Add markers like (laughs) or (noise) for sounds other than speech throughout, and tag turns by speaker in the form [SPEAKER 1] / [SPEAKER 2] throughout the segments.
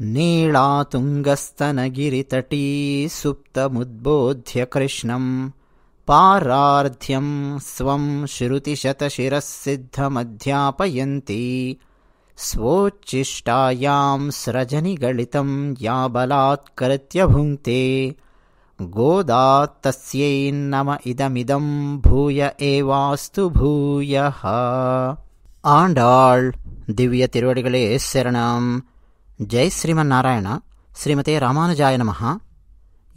[SPEAKER 1] नीलातुङ्गस्तनगिरितटी सुप्तमुद्बोध्य सुप्तमुद्बोध्यकृष्णम् पारार्ध्यम् स्वम् श्रुतिशतशिरः सिद्धमध्यापयन्ती स्वोच्चिष्टायां स्रजनिगळितम् या बलात्कृत्य भुङ्क्ते गोदात्तस्यैन्नम इदमिदम् भूय एवास्तु भूयः आण्डाळ् दिव्यतिरुवडिगले शरणम् జై శ్రీమన్నారాయణ శ్రీమతి రామానుజాయ మహా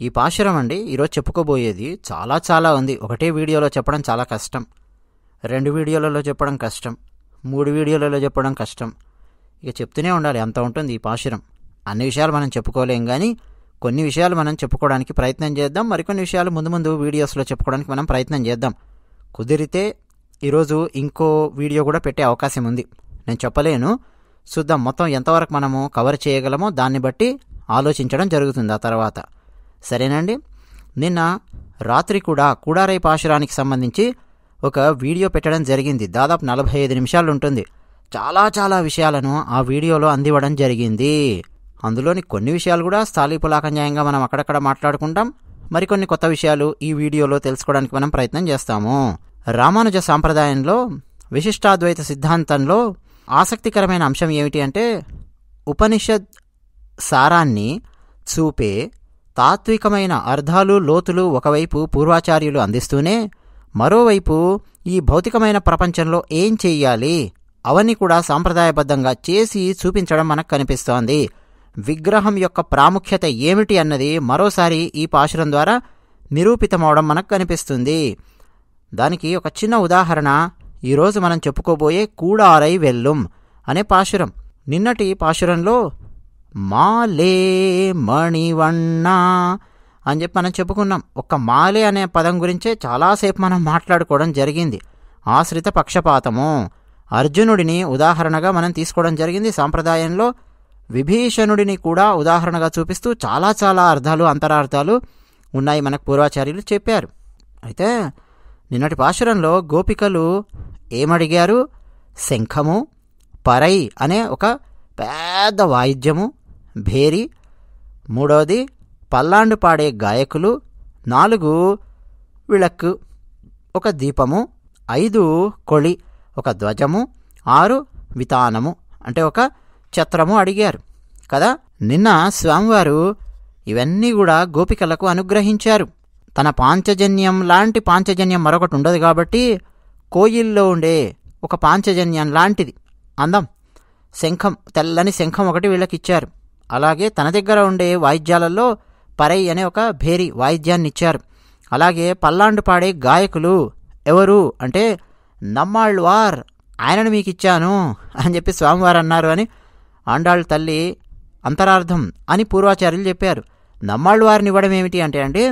[SPEAKER 1] ఈ పాశురం అండి ఈరోజు చెప్పుకోబోయేది చాలా చాలా ఉంది ఒకటే వీడియోలో చెప్పడం చాలా కష్టం రెండు వీడియోలలో చెప్పడం కష్టం మూడు వీడియోలలో చెప్పడం కష్టం ఇక చెప్తూనే ఉండాలి అంత ఉంటుంది ఈ పాశురం అన్ని విషయాలు మనం చెప్పుకోలేం కానీ కొన్ని విషయాలు మనం చెప్పుకోవడానికి ప్రయత్నం చేద్దాం మరికొన్ని విషయాలు ముందు ముందు వీడియోస్లో చెప్పుకోవడానికి మనం ప్రయత్నం చేద్దాం కుదిరితే ఈరోజు ఇంకో వీడియో కూడా పెట్టే అవకాశం ఉంది నేను చెప్పలేను చూద్దాం మొత్తం ఎంతవరకు మనము కవర్ చేయగలమో దాన్ని బట్టి ఆలోచించడం జరుగుతుంది ఆ తర్వాత సరేనండి నిన్న రాత్రి కూడా కూడారై పాశురానికి సంబంధించి ఒక వీడియో పెట్టడం జరిగింది దాదాపు నలభై ఐదు నిమిషాలు ఉంటుంది చాలా చాలా విషయాలను ఆ వీడియోలో అందివ్వడం జరిగింది అందులోని కొన్ని విషయాలు కూడా స్థాళీపులాకంజాయంగా మనం అక్కడక్కడ మాట్లాడుకుంటాం మరికొన్ని కొత్త విషయాలు ఈ వీడియోలో తెలుసుకోవడానికి మనం ప్రయత్నం చేస్తాము రామానుజ సాంప్రదాయంలో విశిష్టాద్వైత సిద్ధాంతంలో ఆసక్తికరమైన అంశం ఏమిటి అంటే ఉపనిషద్ సారాన్ని చూపే తాత్వికమైన అర్థాలు లోతులు ఒకవైపు పూర్వాచార్యులు అందిస్తూనే మరోవైపు ఈ భౌతికమైన ప్రపంచంలో ఏం చేయాలి అవన్నీ కూడా సాంప్రదాయబద్ధంగా చేసి చూపించడం మనకు కనిపిస్తోంది విగ్రహం యొక్క ప్రాముఖ్యత ఏమిటి అన్నది మరోసారి ఈ పాశురం ద్వారా నిరూపితమవడం మనకు కనిపిస్తుంది దానికి ఒక చిన్న ఉదాహరణ ఈరోజు మనం చెప్పుకోబోయే కూడారై వెల్లుం అనే పాశురం నిన్నటి పాశురంలో మాలే మణివన్న అని చెప్పి మనం చెప్పుకున్నాం ఒక్క మాలే అనే పదం గురించే చాలాసేపు మనం మాట్లాడుకోవడం జరిగింది ఆశ్రిత పక్షపాతము అర్జునుడిని ఉదాహరణగా మనం తీసుకోవడం జరిగింది సాంప్రదాయంలో విభీషణుడిని కూడా ఉదాహరణగా చూపిస్తూ చాలా చాలా అర్థాలు అంతరార్థాలు ఉన్నాయి మనకు పూర్వాచార్యులు చెప్పారు అయితే నిన్నటి పాశురంలో గోపికలు ఏమడిగారు శంఖము పరై అనే ఒక పెద్ద వాయిద్యము భేరి మూడవది పల్లాండు పాడే గాయకులు నాలుగు విళక్కు ఒక దీపము ఐదు కొళి ఒక ధ్వజము ఆరు వితానము అంటే ఒక ఛత్రము అడిగారు కదా నిన్న స్వామివారు ఇవన్నీ కూడా గోపికలకు అనుగ్రహించారు తన పాంచజన్యం లాంటి పాంచజన్యం మరొకటి ఉండదు కాబట్టి కోయిల్లో ఉండే ఒక పాంచజన్యం లాంటిది అందం శంఖం తెల్లని శంఖం ఒకటి వీళ్ళకి ఇచ్చారు అలాగే తన దగ్గర ఉండే వాయిద్యాలలో పరై అనే ఒక భేరి వాయిద్యాన్ని ఇచ్చారు అలాగే పల్లాండు పాడే గాయకులు ఎవరు అంటే నమ్మాళ్ళవార్ ఆయనను మీకు ఇచ్చాను అని చెప్పి స్వామివారు అన్నారు అని ఆండాళ్ళ తల్లి అంతరార్థం అని పూర్వాచార్యులు చెప్పారు నమ్మాళ్ళు వారిని ఇవ్వడం ఏమిటి అంటే అంటే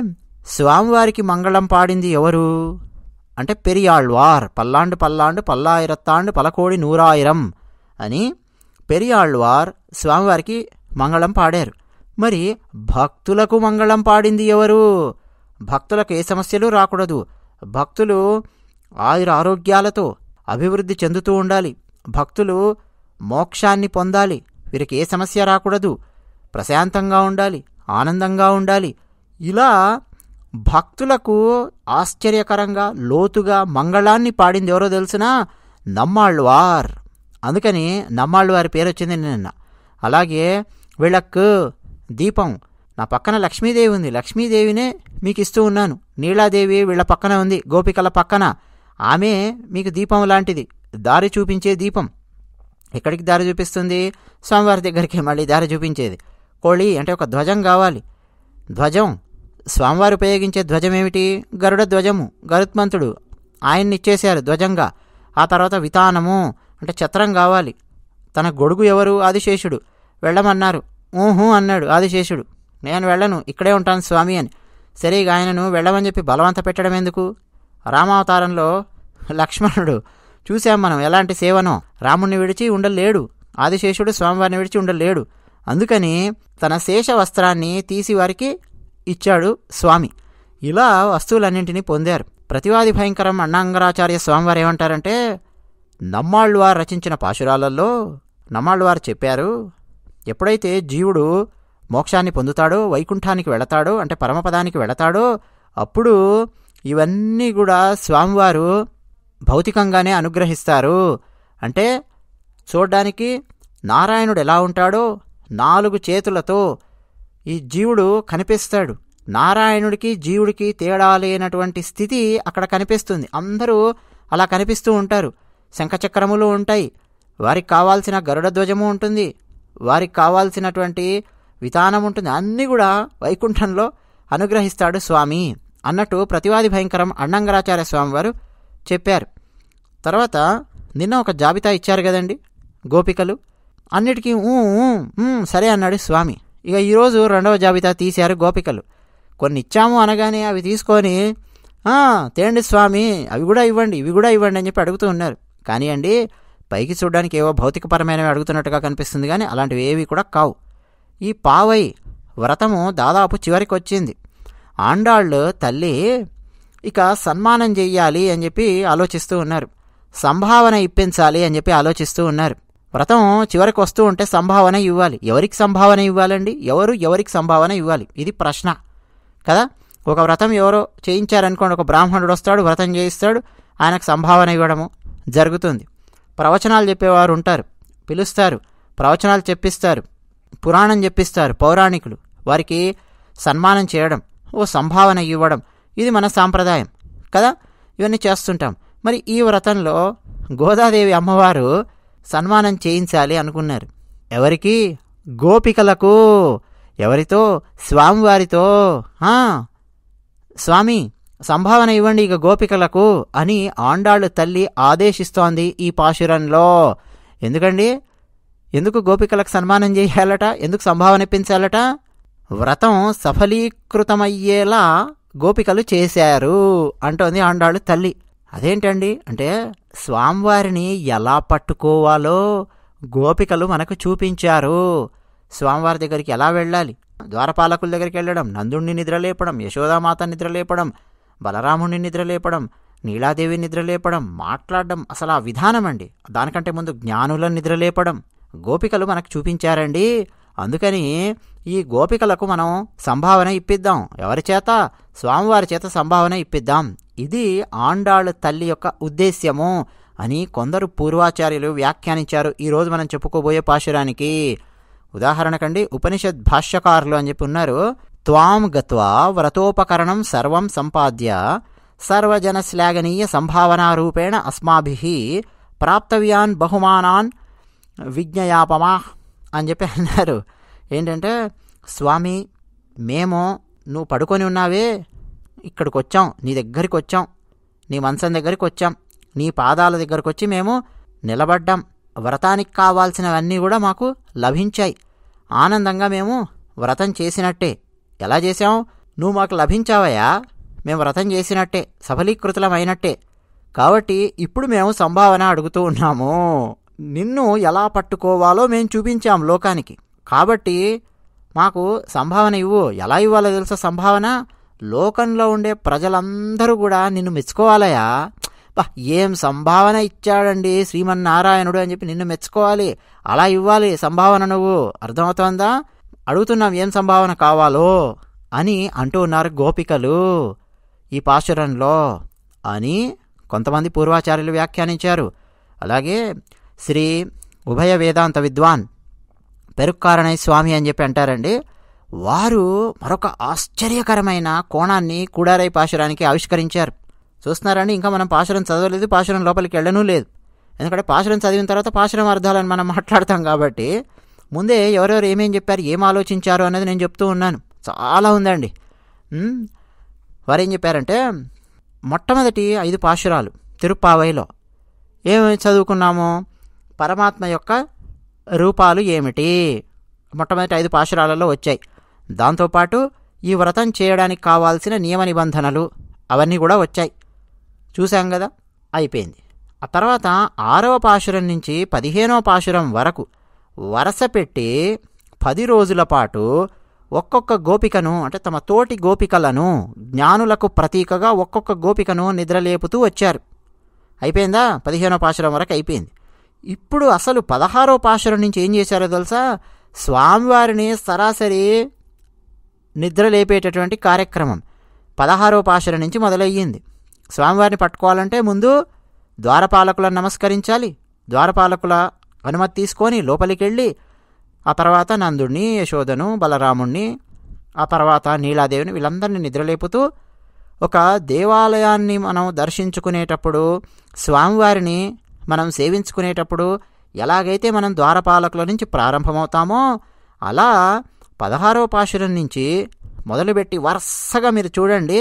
[SPEAKER 1] స్వామివారికి మంగళం పాడింది ఎవరు అంటే పెరియాళ్వార్ పల్లాండు పల్లాండు పల్లాయిరత్తాండు పలకోడి నూరాయిరం అని పెరియాళ్వార్ స్వామివారికి మంగళం పాడారు మరి భక్తులకు మంగళం పాడింది ఎవరు భక్తులకు ఏ సమస్యలు రాకూడదు భక్తులు ఆయుర ఆరోగ్యాలతో అభివృద్ధి చెందుతూ ఉండాలి భక్తులు మోక్షాన్ని పొందాలి వీరికి ఏ సమస్య రాకూడదు ప్రశాంతంగా ఉండాలి ఆనందంగా ఉండాలి ఇలా భక్తులకు ఆశ్చర్యకరంగా లోతుగా మంగళాన్ని పాడింది ఎవరో తెలిసినా నమ్మాళ్ళవార్ అందుకని నమ్మాళ్ళవారి పేరు వచ్చింది నిన్న అలాగే విళక్కు దీపం నా పక్కన లక్ష్మీదేవి ఉంది లక్ష్మీదేవినే మీకు ఇస్తూ ఉన్నాను నీలాదేవి వీళ్ళ పక్కన ఉంది గోపికల పక్కన ఆమె మీకు దీపం లాంటిది దారి చూపించే దీపం ఎక్కడికి దారి చూపిస్తుంది స్వామివారి దగ్గరికి మళ్ళీ దారి చూపించేది కోళి అంటే ఒక ధ్వజం కావాలి ధ్వజం స్వామివారు ఉపయోగించే ధ్వజమేమిటి గరుడ ధ్వజము గరుత్మంతుడు ఆయన్ని ఇచ్చేశారు ధ్వజంగా ఆ తర్వాత వితానము అంటే ఛత్రం కావాలి తన గొడుగు ఎవరు ఆదిశేషుడు వెళ్ళమన్నారు ఊహూ అన్నాడు ఆదిశేషుడు నేను వెళ్ళను ఇక్కడే ఉంటాను స్వామి అని సరే ఆయనను వెళ్ళమని చెప్పి బలవంత పెట్టడం ఎందుకు రామావతారంలో లక్ష్మణుడు చూసాం మనం ఎలాంటి సేవనో రాముణ్ణి విడిచి ఉండలేడు ఆదిశేషుడు స్వామివారిని విడిచి ఉండలేడు అందుకని తన శేష వస్త్రాన్ని తీసి వారికి ఇచ్చాడు స్వామి ఇలా వస్తువులన్నింటినీ పొందారు ప్రతివాది భయంకరం అన్నాంగరాచార్య స్వామివారు ఏమంటారంటే వారు రచించిన పాశురాలలో వారు చెప్పారు ఎప్పుడైతే జీవుడు మోక్షాన్ని పొందుతాడో వైకుంఠానికి వెళతాడో అంటే పరమపదానికి వెళతాడో అప్పుడు ఇవన్నీ కూడా స్వామివారు భౌతికంగానే అనుగ్రహిస్తారు అంటే చూడడానికి నారాయణుడు ఎలా ఉంటాడో నాలుగు చేతులతో ఈ జీవుడు కనిపిస్తాడు నారాయణుడికి జీవుడికి తేడా లేనటువంటి స్థితి అక్కడ కనిపిస్తుంది అందరూ అలా కనిపిస్తూ ఉంటారు శంఖచక్రములు ఉంటాయి వారికి కావాల్సిన గరుడ ధ్వజము ఉంటుంది వారికి కావాల్సినటువంటి విధానం ఉంటుంది అన్నీ కూడా వైకుంఠంలో అనుగ్రహిస్తాడు స్వామి అన్నట్టు ప్రతివాది భయంకరం అన్నంగరాచార్య స్వామి వారు చెప్పారు తర్వాత నిన్న ఒక జాబితా ఇచ్చారు కదండి గోపికలు అన్నిటికీ సరే అన్నాడు స్వామి ఇక ఈరోజు రెండవ జాబితా తీశారు గోపికలు కొన్ని ఇచ్చాము అనగానే అవి తీసుకొని తేండి స్వామి అవి కూడా ఇవ్వండి ఇవి కూడా ఇవ్వండి అని చెప్పి అడుగుతూ ఉన్నారు కానీ అండి పైకి చూడడానికి ఏవో భౌతికపరమైనవి అడుగుతున్నట్టుగా కనిపిస్తుంది కానీ అలాంటివి ఏవి కూడా కావు ఈ పావై వ్రతము దాదాపు చివరికి వచ్చింది ఆండాళ్ళు తల్లి ఇక సన్మానం చెయ్యాలి అని చెప్పి ఆలోచిస్తూ ఉన్నారు సంభావన ఇప్పించాలి అని చెప్పి ఆలోచిస్తూ ఉన్నారు వ్రతం చివరికి వస్తూ ఉంటే సంభావన ఇవ్వాలి ఎవరికి సంభావన ఇవ్వాలండి ఎవరు ఎవరికి సంభావన ఇవ్వాలి ఇది ప్రశ్న కదా ఒక వ్రతం ఎవరో చేయించారనుకోండి ఒక బ్రాహ్మణుడు వస్తాడు వ్రతం చేయిస్తాడు ఆయనకు సంభావన ఇవ్వడము జరుగుతుంది ప్రవచనాలు చెప్పేవారు ఉంటారు పిలుస్తారు ప్రవచనాలు చెప్పిస్తారు పురాణం చెప్పిస్తారు పౌరాణికులు వారికి సన్మానం చేయడం ఓ సంభావన ఇవ్వడం ఇది మన సాంప్రదాయం కదా ఇవన్నీ చేస్తుంటాం మరి ఈ వ్రతంలో గోదాదేవి అమ్మవారు సన్మానం చేయించాలి అనుకున్నారు ఎవరికి గోపికలకు ఎవరితో స్వామివారితో స్వామి సంభావన ఇవ్వండి ఇక గోపికలకు అని ఆండాళ్ళు తల్లి ఆదేశిస్తోంది ఈ పాశురంలో ఎందుకండి ఎందుకు గోపికలకు సన్మానం చేయాలట ఎందుకు సంభావన ఇప్పించాలట వ్రతం సఫలీకృతమయ్యేలా గోపికలు చేశారు అంటోంది ఆండాళ్ళు తల్లి అదేంటండి అంటే స్వామివారిని ఎలా పట్టుకోవాలో గోపికలు మనకు చూపించారు స్వామివారి దగ్గరికి ఎలా వెళ్ళాలి ద్వారపాలకుల దగ్గరికి వెళ్ళడం నందుణ్ణి నిద్రలేపడం యశోదామాత నిద్రలేపడం బలరాముణ్ణి నిద్రలేపడం నీలాదేవి నిద్రలేపడం మాట్లాడడం అసలు ఆ విధానం అండి దానికంటే ముందు జ్ఞానులను నిద్రలేపడం గోపికలు మనకు చూపించారండి అందుకని ఈ గోపికలకు మనం సంభావన ఇప్పిద్దాం ఎవరి చేత స్వామివారి చేత సంభావన ఇప్పిద్దాం ఇది ఆండాళ్ళ తల్లి యొక్క ఉద్దేశ్యము అని కొందరు పూర్వాచార్యులు వ్యాఖ్యానించారు ఈరోజు మనం చెప్పుకోబోయే పాశురానికి ఉదాహరణకండి ఉపనిషద్ భాష్యకారులు అని చెప్పి ఉన్నారు త్వాం గత్వా వ్రతోపకరణం సర్వం సంపాద్య సర్వజన శ్లాఘనీయ సంభావనారూపేణ అస్మాభి ప్రాప్తవ్యాన్ బహుమానాన్ విజ్ఞయాపమా అని చెప్పి అన్నారు ఏంటంటే స్వామి మేము నువ్వు పడుకొని ఉన్నావే ఇక్కడికి వచ్చాం నీ దగ్గరికి వచ్చాం నీ మంచం దగ్గరికి వచ్చాం నీ పాదాల దగ్గరకు వచ్చి మేము నిలబడ్డాం వ్రతానికి కావాల్సినవన్నీ కూడా మాకు లభించాయి ఆనందంగా మేము వ్రతం చేసినట్టే ఎలా చేశాం నువ్వు మాకు లభించావయ్యా మేము వ్రతం చేసినట్టే సఫలీకృతులమైనట్టే కాబట్టి ఇప్పుడు మేము సంభావన అడుగుతూ ఉన్నాము నిన్ను ఎలా పట్టుకోవాలో మేము చూపించాం లోకానికి కాబట్టి మాకు సంభావన ఇవ్వు ఎలా ఇవ్వాలో తెలుసా సంభావన లోకంలో ఉండే ప్రజలందరూ కూడా నిన్ను మెచ్చుకోవాలయా బా ఏం సంభావన ఇచ్చాడండి శ్రీమన్నారాయణుడు అని చెప్పి నిన్ను మెచ్చుకోవాలి అలా ఇవ్వాలి సంభావన నువ్వు అర్థమవుతోందా అడుగుతున్నాం ఏం సంభావన కావాలో అని అంటూ ఉన్నారు గోపికలు ఈ పాశురంలో అని కొంతమంది పూర్వాచార్యులు వ్యాఖ్యానించారు అలాగే శ్రీ ఉభయ వేదాంత విద్వాన్ పెరుక్కారణై స్వామి అని చెప్పి అంటారండి వారు మరొక ఆశ్చర్యకరమైన కోణాన్ని కూడారై పాశురానికి ఆవిష్కరించారు చూస్తున్నారండి ఇంకా మనం పాశురం చదవలేదు పాశురం లోపలికి వెళ్ళనూ లేదు ఎందుకంటే పాశురం చదివిన తర్వాత పాశురం అర్థాలను మనం మాట్లాడతాం కాబట్టి ముందే ఎవరెవరు ఏమేం చెప్పారు ఏం ఆలోచించారు అనేది నేను చెప్తూ ఉన్నాను చాలా ఉందండి వారు ఏం చెప్పారంటే మొట్టమొదటి ఐదు పాశురాలు తిరుప్పావైలో ఏమి చదువుకున్నాము పరమాత్మ యొక్క రూపాలు ఏమిటి మొట్టమొదటి ఐదు పాశురాలలో వచ్చాయి దాంతోపాటు ఈ వ్రతం చేయడానికి కావాల్సిన నియమ నిబంధనలు అవన్నీ కూడా వచ్చాయి చూశాం కదా అయిపోయింది ఆ తర్వాత ఆరవ పాశురం నుంచి పదిహేనవ పాశురం వరకు వరస పెట్టి పది రోజుల పాటు ఒక్కొక్క గోపికను అంటే తమ తోటి గోపికలను జ్ఞానులకు ప్రతీకగా ఒక్కొక్క గోపికను నిద్రలేపుతూ వచ్చారు అయిపోయిందా పదిహేనో పాశురం వరకు అయిపోయింది ఇప్పుడు అసలు పదహారో పాశురం నుంచి ఏం చేశారో తెలుసా స్వామివారిని సరాసరి నిద్రలేపేటటువంటి కార్యక్రమం పదహారో పాశుల నుంచి మొదలయ్యింది స్వామివారిని పట్టుకోవాలంటే ముందు ద్వారపాలకులను నమస్కరించాలి ద్వారపాలకుల అనుమతి తీసుకొని లోపలికి వెళ్ళి ఆ తర్వాత నందుడిని యశోదను బలరాముణ్ణి ఆ తర్వాత నీలాదేవిని వీళ్ళందరినీ నిద్రలేపుతూ ఒక దేవాలయాన్ని మనం దర్శించుకునేటప్పుడు స్వామివారిని మనం సేవించుకునేటప్పుడు ఎలాగైతే మనం ద్వారపాలకుల నుంచి ప్రారంభమవుతామో అలా పదహారవ పాశురం నుంచి మొదలుపెట్టి వరుసగా మీరు చూడండి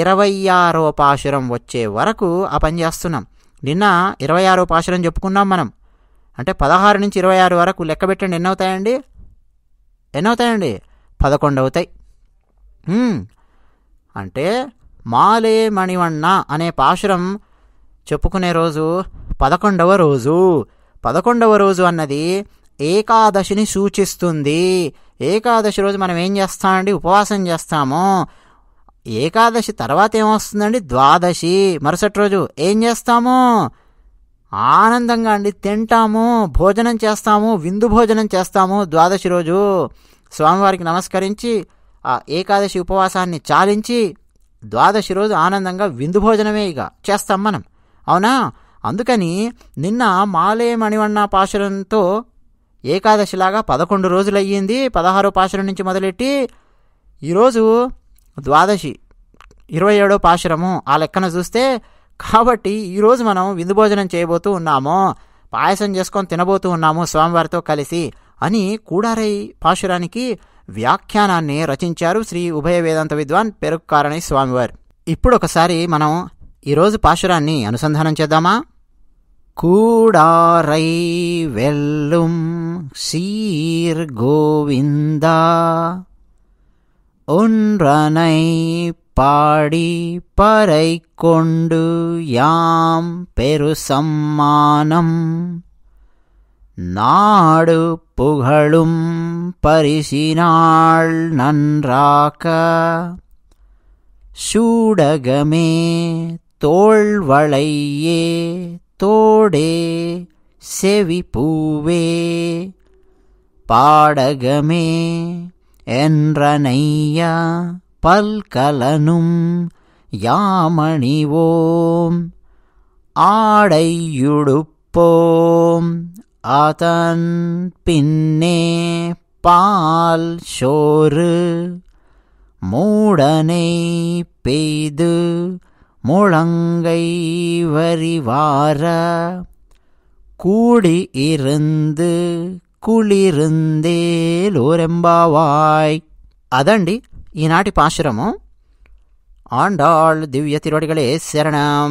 [SPEAKER 1] ఇరవై ఆరవ పాశురం వచ్చే వరకు ఆ పని చేస్తున్నాం నిన్న ఇరవై ఆరో పాశురం చెప్పుకున్నాం మనం అంటే పదహారు నుంచి ఇరవై ఆరు వరకు లెక్క పెట్టండి ఎన్నవుతాయండి ఎన్నవుతాయండి పదకొండు అవుతాయి అంటే మాలే మణివన్న అనే పాశురం చెప్పుకునే రోజు పదకొండవ రోజు పదకొండవ రోజు అన్నది ఏకాదశిని సూచిస్తుంది ఏకాదశి రోజు మనం ఏం చేస్తామండి ఉపవాసం చేస్తాము ఏకాదశి తర్వాత ఏమొస్తుందండి ద్వాదశి మరుసటి రోజు ఏం చేస్తాము ఆనందంగా అండి తింటాము భోజనం చేస్తాము విందు భోజనం చేస్తాము ద్వాదశి రోజు స్వామివారికి నమస్కరించి ఆ ఏకాదశి ఉపవాసాన్ని చాలించి ద్వాదశి రోజు ఆనందంగా విందు భోజనమే ఇక చేస్తాం మనం అవునా అందుకని నిన్న మాలే మణివన్న పాశురంతో ఏకాదశిలాగా పదకొండు రోజులయ్యింది పదహారో పాశురం నుంచి మొదలెట్టి ఈరోజు ద్వాదశి ఇరవై ఏడో పాశురము ఆ లెక్కన చూస్తే కాబట్టి ఈరోజు మనం విందు భోజనం చేయబోతూ ఉన్నాము పాయసం చేసుకొని తినబోతూ ఉన్నాము స్వామివారితో కలిసి అని కూడారై పాశురానికి వ్యాఖ్యానాన్ని రచించారు శ్రీ ఉభయ వేదాంత విద్వాన్ పెరుక్కారణి స్వామివారు ఇప్పుడు ఒకసారి మనం ఈరోజు పాశురాన్ని అనుసంధానం చేద్దామా கூடாரை வெல்லும் சீர் கோவிந்தா ஒன்றனை பாடி பறை கொண்டு யாம் பெருசம்மானம் நாடு புகழும் பரிசினாள் நன்றாக சூடகமே தோள்வளையே தோடே செவி பூவே பாடகமே என்றனையா பல்கலனும் யாமணி ஓம் ஆடையுடுப்போம் அதன் பின்னே பால் சோறு மூடனை பெய்து முழங்கை வரிவார கூடி இருந்து కుళిరుందేలోరెంబావాయ్ అదండి ఈనాటి పాశురము ఆండాళ్ దివ్య తిరువడిగలే శరణం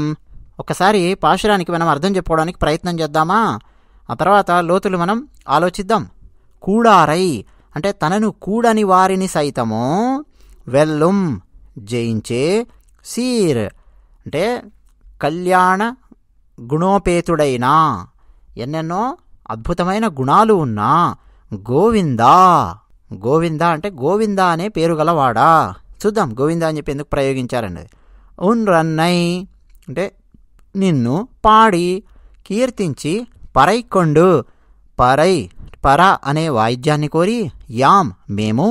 [SPEAKER 1] ఒకసారి పాశురానికి మనం అర్థం చెప్పుకోవడానికి ప్రయత్నం చేద్దామా ఆ తర్వాత లోతులు మనం ఆలోచిద్దాం కూడారై అంటే తనను కూడని వారిని సైతము వెల్లుం జయించే సీర్ అంటే కళ్యాణ గుణోపేతుడైన ఎన్నెన్నో అద్భుతమైన గుణాలు ఉన్నా గోవిందా గోవింద అంటే గోవింద అనే పేరు గలవాడా చూద్దాం గోవింద అని చెప్పి ఎందుకు ప్రయోగించారండి ఉన్ రన్నై అంటే నిన్ను పాడి కీర్తించి పరై కొండు పరై పర అనే వాయిద్యాన్ని కోరి యాం మేము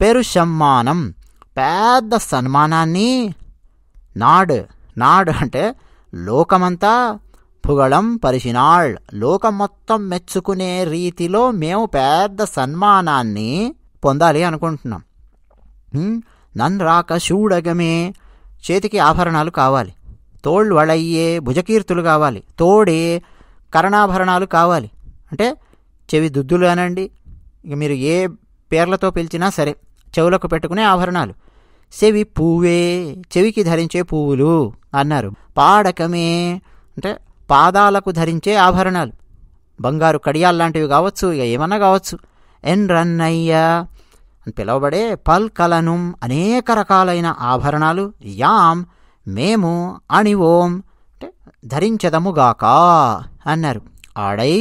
[SPEAKER 1] పెరు పెద్ద సన్మానాన్ని నాడు నాడు అంటే లోకమంతా పుగళం పరిచినాళ్ లోకం మొత్తం మెచ్చుకునే రీతిలో మేము పెద్ద సన్మానాన్ని పొందాలి అనుకుంటున్నాం రాక శూడగమే చేతికి ఆభరణాలు కావాలి తోళ్ళు వళయ్యే భుజకీర్తులు కావాలి తోడే కరణాభరణాలు కావాలి అంటే చెవి దుద్దులు అనండి ఇక మీరు ఏ పేర్లతో పిలిచినా సరే చెవులకు పెట్టుకునే ఆభరణాలు సెవి పువ్వే చెవికి ధరించే పువ్వులు అన్నారు పాడకమే అంటే పాదాలకు ధరించే ఆభరణాలు బంగారు కడియాల్లాంటివి కావచ్చు ఇక ఏమన్నా కావచ్చు ఎన్ రన్నయ్య అని పిలవబడే పల్కలను అనేక రకాలైన ఆభరణాలు యాం మేము అణివోం అంటే ధరించదముగాక అన్నారు ఆడై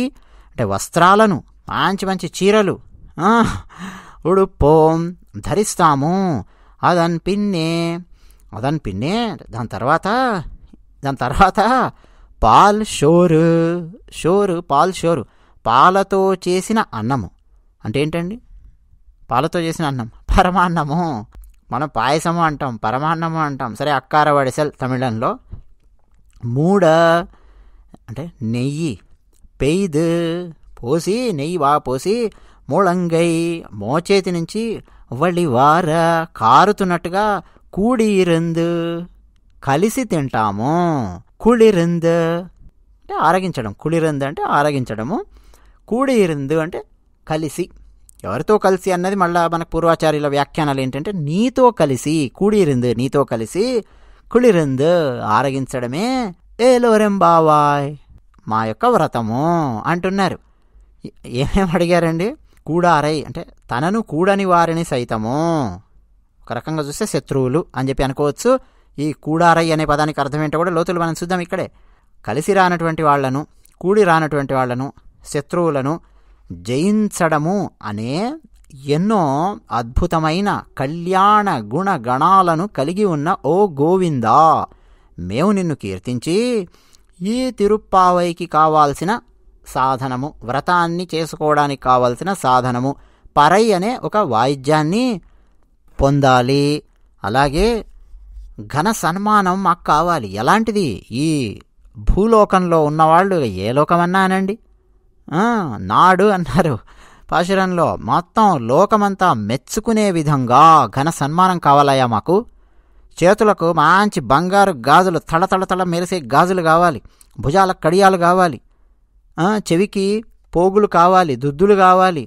[SPEAKER 1] అంటే వస్త్రాలను మంచి మంచి చీరలు ఉడుపోం ధరిస్తాము అదన్ పిన్నే అదన్ పిన్నే దాని తర్వాత దాని తర్వాత పాల్ షోరు షోరు పాల్ షోరు పాలతో చేసిన అన్నము అంటే ఏంటండి పాలతో చేసిన అన్నం పరమాన్నము మనం పాయసము అంటాం పరమాన్నము అంటాం సరే అక్కార వడిసెల్ తమిళంలో మూడ అంటే నెయ్యి పెయిదు పోసి నెయ్యి బాగా పోసి మూలంగై మోచేతి నుంచి వళివార కారుతున్నట్టుగా కూడిరందు కలిసి తింటాము కుళిరిందు అంటే ఆరగించడం కుళిరిందు అంటే ఆరగించడము కూడిరిందు అంటే కలిసి ఎవరితో కలిసి అన్నది మళ్ళీ మన పూర్వాచార్యుల వ్యాఖ్యానాలు ఏంటంటే నీతో కలిసి కూడిరిందు నీతో కలిసి కుళిరందు ఆరగించడమే ఏలోరెం బావాయ్ మా యొక్క వ్రతము అంటున్నారు ఏమేమి అడిగారండి కూడారై అంటే తనను కూడని వారిని సైతము ఒక రకంగా చూస్తే శత్రువులు అని చెప్పి అనుకోవచ్చు ఈ కూడారై అనే పదానికి అర్థం ఏంటో కూడా లోతులు మనం చూద్దాం ఇక్కడే కలిసి రానటువంటి వాళ్లను కూడి రానటువంటి వాళ్లను శత్రువులను జయించడము అనే ఎన్నో అద్భుతమైన కళ్యాణ గుణ గణాలను కలిగి ఉన్న ఓ గోవిందా మేము నిన్ను కీర్తించి ఈ తిరుప్పావైకి కావాల్సిన సాధనము వ్రతాన్ని చేసుకోవడానికి కావలసిన సాధనము పరై అనే ఒక వాయిద్యాన్ని పొందాలి అలాగే ఘన సన్మానం మాకు కావాలి ఎలాంటిది ఈ భూలోకంలో ఉన్నవాళ్ళు ఏ లోకమన్నా అనండి నాడు అన్నారు పాశురంలో మొత్తం లోకమంతా మెచ్చుకునే విధంగా ఘన సన్మానం కావాలయ్యా మాకు చేతులకు మంచి బంగారు గాజులు తడతడతడ మెరిసే గాజులు కావాలి భుజాల కడియాలు కావాలి చెవికి పోగులు కావాలి దుద్దులు కావాలి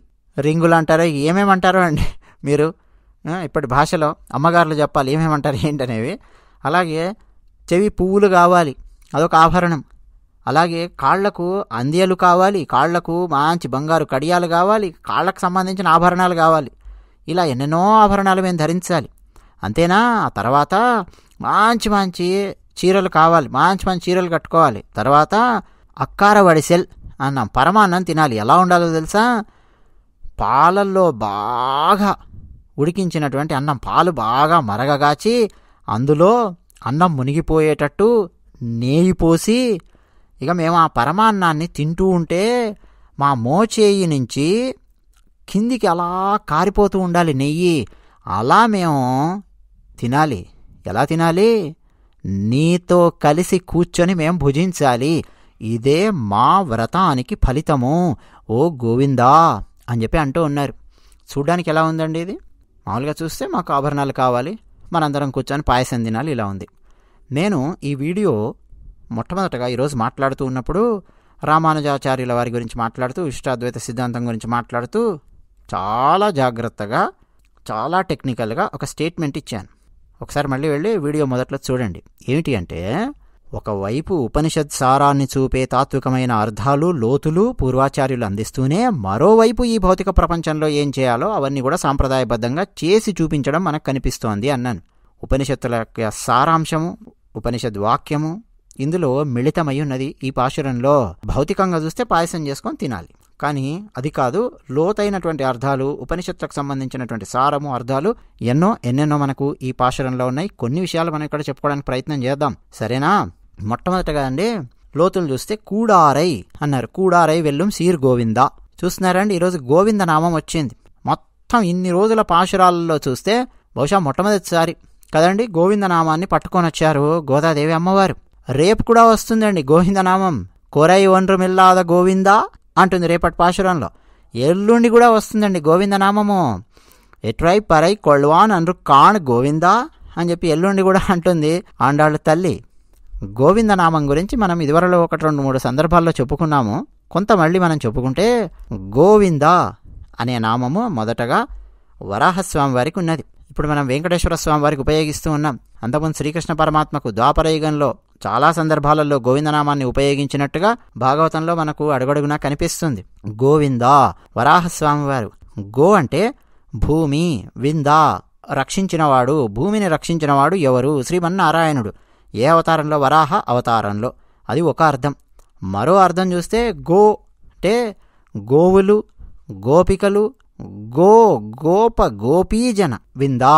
[SPEAKER 1] రింగులు అంటారో ఏమేమంటారో అండి మీరు ఇప్పటి భాషలో అమ్మగారులు చెప్పాలి ఏమేమంటారు ఏంటనేవి అలాగే చెవి పువ్వులు కావాలి అదొక ఆభరణం అలాగే కాళ్లకు అందియలు కావాలి కాళ్లకు మంచి బంగారు కడియాలు కావాలి కాళ్ళకు సంబంధించిన ఆభరణాలు కావాలి ఇలా ఎన్నెన్నో ఆభరణాలు మేము ధరించాలి అంతేనా ఆ తర్వాత మంచి మంచి చీరలు కావాలి మంచి మంచి చీరలు కట్టుకోవాలి తర్వాత అక్కార వడిసెల్ అన్నం పరమాన్నం తినాలి ఎలా ఉండాలో తెలుసా పాలల్లో బాగా ఉడికించినటువంటి అన్నం పాలు బాగా మరగగాచి అందులో అన్నం మునిగిపోయేటట్టు నేయి పోసి ఇక మేము ఆ పరమాన్నాన్ని తింటూ ఉంటే మా మోచేయి నుంచి కిందికి అలా కారిపోతూ ఉండాలి నెయ్యి అలా మేము తినాలి ఎలా తినాలి నీతో కలిసి కూర్చొని మేము భుజించాలి ఇదే మా వ్రతానికి ఫలితము ఓ గోవిందా అని చెప్పి అంటూ ఉన్నారు చూడడానికి ఎలా ఉందండి ఇది మామూలుగా చూస్తే మాకు ఆభరణాలు కావాలి మనందరం కూర్చొని పాయసం తినాలి ఇలా ఉంది నేను ఈ వీడియో మొట్టమొదటగా ఈరోజు మాట్లాడుతూ ఉన్నప్పుడు రామానుజాచార్యుల వారి గురించి మాట్లాడుతూ ఇష్టాద్వైత సిద్ధాంతం గురించి మాట్లాడుతూ చాలా జాగ్రత్తగా చాలా టెక్నికల్గా ఒక స్టేట్మెంట్ ఇచ్చాను ఒకసారి మళ్ళీ వెళ్ళి వీడియో మొదట్లో చూడండి ఏమిటి అంటే ఒకవైపు ఉపనిషత్ సారాన్ని చూపే తాత్వికమైన అర్థాలు లోతులు పూర్వాచార్యులు అందిస్తూనే మరోవైపు ఈ భౌతిక ప్రపంచంలో ఏం చేయాలో అవన్నీ కూడా సాంప్రదాయబద్ధంగా చేసి చూపించడం మనకు కనిపిస్తోంది అన్నాను ఉపనిషత్తుల సారాంశము ఉపనిషద్ వాక్యము ఇందులో మిళితమై ఉన్నది ఈ పాశురంలో భౌతికంగా చూస్తే పాయసం చేసుకొని తినాలి కానీ అది కాదు లోతైనటువంటి అర్థాలు ఉపనిషత్తులకు సంబంధించినటువంటి సారము అర్థాలు ఎన్నో ఎన్నెన్నో మనకు ఈ పాశురంలో ఉన్నాయి కొన్ని విషయాలు మనం ఇక్కడ చెప్పుకోవడానికి ప్రయత్నం చేద్దాం సరేనా మొట్టమొదటగా అండి లోతులు చూస్తే కూడారై అన్నారు కూడారై వెళ్ళం సీర్ గోవింద చూస్తున్నారండి ఈరోజు గోవింద నామం వచ్చింది మొత్తం ఇన్ని రోజుల పాశురాలలో చూస్తే బహుశా మొట్టమొదటిసారి కదండి గోవింద నామాన్ని పట్టుకొని వచ్చారు గోదాదేవి అమ్మవారు రేపు కూడా వస్తుందండి గోవిందనామం కోరై ఒండ్రు మిల్లాద గోవింద అంటుంది రేపటి పాశురంలో ఎల్లుండి కూడా వస్తుందండి గోవిందనామము ఎట్రై పరై కొళ్వాన్ అండ్రు కాణ్ గోవింద అని చెప్పి ఎల్లుండి కూడా అంటుంది ఆండాళ్ళ తల్లి గోవిందనామం గురించి మనం ఇదివరలో ఒకటి రెండు మూడు సందర్భాల్లో చెప్పుకున్నాము కొంత మళ్ళీ మనం చెప్పుకుంటే గోవింద అనే నామము మొదటగా వరాహస్వామి వారికి ఉన్నది ఇప్పుడు మనం వెంకటేశ్వర స్వామి వారికి ఉపయోగిస్తూ ఉన్నాం అంతకుముందు శ్రీకృష్ణ పరమాత్మకు ద్వాపరయుగంలో చాలా సందర్భాలలో గోవిందనామాన్ని ఉపయోగించినట్టుగా భాగవతంలో మనకు అడుగడుగునా కనిపిస్తుంది గోవింద వరాహస్వామి వారు గో అంటే భూమి విందా రక్షించినవాడు భూమిని రక్షించినవాడు ఎవరు శ్రీమన్నారాయణుడు ఏ అవతారంలో వరాహ అవతారంలో అది ఒక అర్థం మరో అర్థం చూస్తే గో అంటే గోవులు గోపికలు గో గోప గోపీజన విందా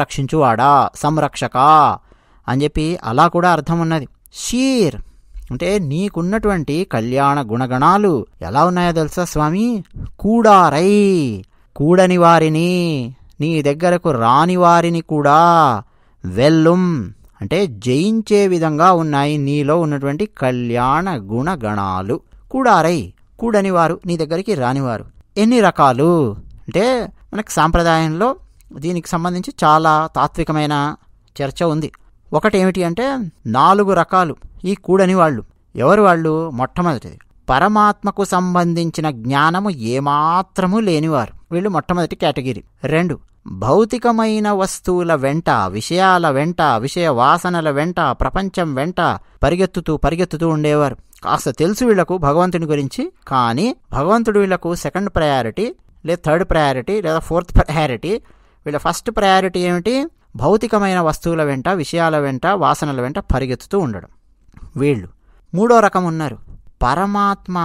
[SPEAKER 1] రక్షించువాడా సంరక్షక అని చెప్పి అలా కూడా అర్థం ఉన్నది షీర్ అంటే నీకున్నటువంటి కళ్యాణ గుణగణాలు ఎలా ఉన్నాయో తెలుసా స్వామి కూడారై కూడని వారిని నీ దగ్గరకు రాని వారిని కూడా వెల్లుం అంటే జయించే విధంగా ఉన్నాయి నీలో ఉన్నటువంటి కళ్యాణ గుణగణాలు కూడారై కూడని వారు నీ దగ్గరికి రానివారు ఎన్ని రకాలు అంటే మనకు సాంప్రదాయంలో దీనికి సంబంధించి చాలా తాత్వికమైన చర్చ ఉంది ఒకటి ఏమిటి అంటే నాలుగు రకాలు ఈ కూడని వాళ్ళు ఎవరు వాళ్ళు మొట్టమొదటిది పరమాత్మకు సంబంధించిన జ్ఞానము ఏమాత్రము లేనివారు వీళ్ళు మొట్టమొదటి కేటగిరీ రెండు భౌతికమైన వస్తువుల వెంట విషయాల వెంట విషయ వాసనల వెంట ప్రపంచం వెంట పరిగెత్తుతూ పరిగెత్తుతూ ఉండేవారు కాస్త తెలుసు వీళ్లకు భగవంతుని గురించి కానీ భగవంతుడు వీళ్లకు సెకండ్ ప్రయారిటీ లేదా థర్డ్ ప్రయారిటీ లేదా ఫోర్త్ ప్రయారిటీ వీళ్ళ ఫస్ట్ ప్రయారిటీ ఏమిటి భౌతికమైన వస్తువుల వెంట విషయాల వెంట వాసనల వెంట పరిగెత్తుతూ ఉండడం వీళ్ళు మూడో రకం ఉన్నారు పరమాత్మ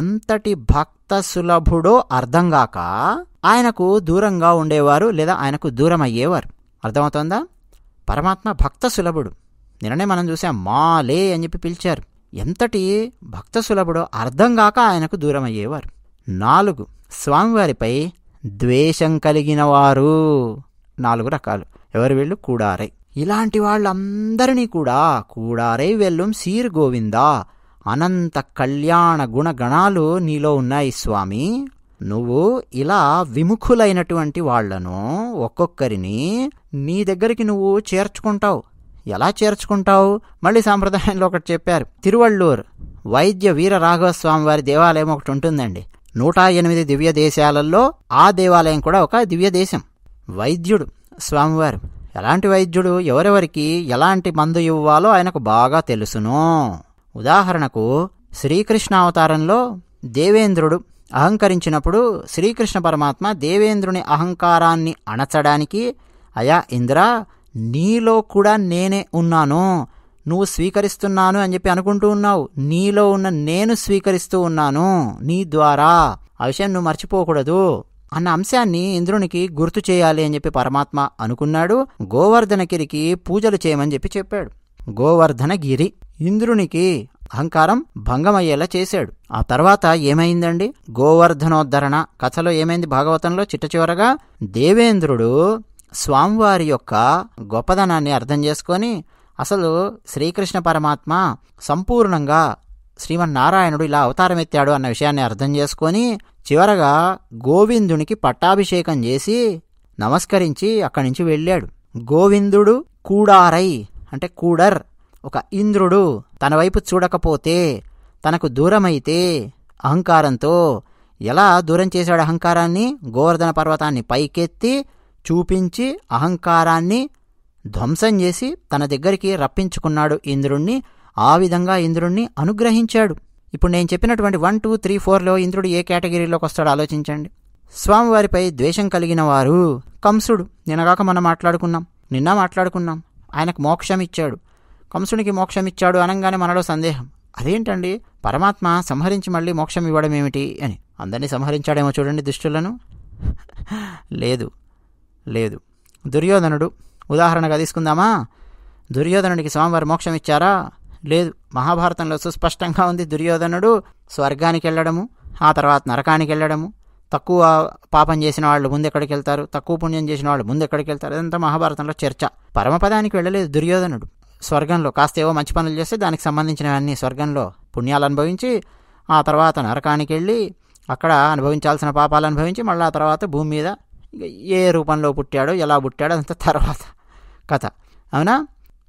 [SPEAKER 1] ఎంతటి భక్త సులభుడో అర్థంగాక ఆయనకు దూరంగా ఉండేవారు లేదా ఆయనకు దూరం అయ్యేవారు అర్థమవుతోందా పరమాత్మ భక్త సులభుడు నిన్ననే మనం చూసాం మాలే అని చెప్పి పిలిచారు ఎంతటి భక్త సులభుడో అర్థం కాక ఆయనకు దూరం అయ్యేవారు నాలుగు స్వామివారిపై ద్వేషం కలిగిన వారు నాలుగు రకాలు ఎవరు వీళ్ళు కూడారై ఇలాంటి వాళ్ళందరినీ కూడా కూడారై వెళ్ళుం సీర్ గోవిందా అనంత కళ్యాణ గుణగణాలు నీలో ఉన్నాయి స్వామి నువ్వు ఇలా విముఖులైనటువంటి వాళ్లను ఒక్కొక్కరిని నీ దగ్గరికి నువ్వు చేర్చుకుంటావు ఎలా చేర్చుకుంటావు మళ్ళీ సాంప్రదాయంలో ఒకటి చెప్పారు తిరువళ్ళూర్ వైద్య వీర రాఘవస్వామి వారి దేవాలయం ఒకటి ఉంటుందండి నూట ఎనిమిది దివ్య దేశాలలో ఆ దేవాలయం కూడా ఒక దివ్య దేశం వైద్యుడు స్వామివారు ఎలాంటి వైద్యుడు ఎవరెవరికి ఎలాంటి మందు ఇవ్వాలో ఆయనకు బాగా తెలుసును ఉదాహరణకు శ్రీకృష్ణావతారంలో దేవేంద్రుడు అహంకరించినప్పుడు శ్రీకృష్ణ పరమాత్మ దేవేంద్రుని అహంకారాన్ని అణచడానికి అయా ఇంద్ర నీలో కూడా నేనే ఉన్నాను నువ్వు స్వీకరిస్తున్నాను అని చెప్పి అనుకుంటూ ఉన్నావు నీలో ఉన్న నేను స్వీకరిస్తూ ఉన్నాను నీ ద్వారా ఆ విషయం నువ్వు మర్చిపోకూడదు అన్న అంశాన్ని ఇంద్రునికి గుర్తు చేయాలి అని చెప్పి పరమాత్మ అనుకున్నాడు గోవర్ధనగిరికి పూజలు చేయమని చెప్పి చెప్పాడు గోవర్ధనగిరి ఇంద్రునికి అహంకారం భంగమయ్యేలా చేశాడు ఆ తర్వాత ఏమైందండి గోవర్ధనోద్ధరణ కథలో ఏమైంది భాగవతంలో చిట్ట చివరగా దేవేంద్రుడు స్వామివారి యొక్క గొప్పదనాన్ని అర్థం చేసుకొని అసలు శ్రీకృష్ణ పరమాత్మ సంపూర్ణంగా శ్రీమన్నారాయణుడు ఇలా అవతారం ఎత్తాడు అన్న విషయాన్ని అర్థం చేసుకొని చివరగా గోవిందునికి పట్టాభిషేకం చేసి నమస్కరించి అక్కడి నుంచి వెళ్ళాడు గోవిందుడు కూడారై అంటే కూడర్ ఒక ఇంద్రుడు తన వైపు చూడకపోతే తనకు దూరమైతే అహంకారంతో ఎలా దూరం చేశాడు అహంకారాన్ని గోవర్ధన పర్వతాన్ని పైకెత్తి చూపించి అహంకారాన్ని ధ్వంసం చేసి తన దగ్గరికి రప్పించుకున్నాడు ఇంద్రుణ్ణి ఆ విధంగా ఇంద్రుణ్ణి అనుగ్రహించాడు ఇప్పుడు నేను చెప్పినటువంటి వన్ టూ త్రీ ఫోర్లో ఇంద్రుడు ఏ కేటగిరీలోకి వస్తాడో ఆలోచించండి స్వామివారిపై ద్వేషం కలిగిన వారు కంసుడు నిన్నగాక మనం మాట్లాడుకున్నాం నిన్న మాట్లాడుకున్నాం ఆయనకు మోక్షం ఇచ్చాడు కంసునికి మోక్షం ఇచ్చాడు అనగానే మనలో సందేహం అదేంటండి పరమాత్మ సంహరించి మళ్ళీ మోక్షం ఇవ్వడం ఏమిటి అని అందరినీ సంహరించాడేమో చూడండి దుష్టులను లేదు లేదు దుర్యోధనుడు ఉదాహరణగా తీసుకుందామా దుర్యోధనుడికి స్వామివారు మోక్షం ఇచ్చారా లేదు మహాభారతంలో సుస్పష్టంగా ఉంది దుర్యోధనుడు స్వర్గానికి వెళ్ళడము ఆ తర్వాత నరకానికి వెళ్ళడము తక్కువ పాపం చేసిన వాళ్ళు ముందు ఎక్కడికి వెళ్తారు తక్కువ పుణ్యం చేసిన వాళ్ళు ముందు ఎక్కడికి వెళ్తారు అదంతా మహాభారతంలో చర్చ పరమపదానికి వెళ్ళలేదు దుర్యోధనుడు స్వర్గంలో కాస్త ఏవో మంచి పనులు చేస్తే దానికి సంబంధించినవన్నీ స్వర్గంలో పుణ్యాలు అనుభవించి ఆ తర్వాత నరకానికి వెళ్ళి అక్కడ అనుభవించాల్సిన పాపాలు అనుభవించి మళ్ళీ ఆ తర్వాత భూమి మీద ఏ రూపంలో పుట్టాడో ఎలా పుట్టాడో అంత తర్వాత కథ అవునా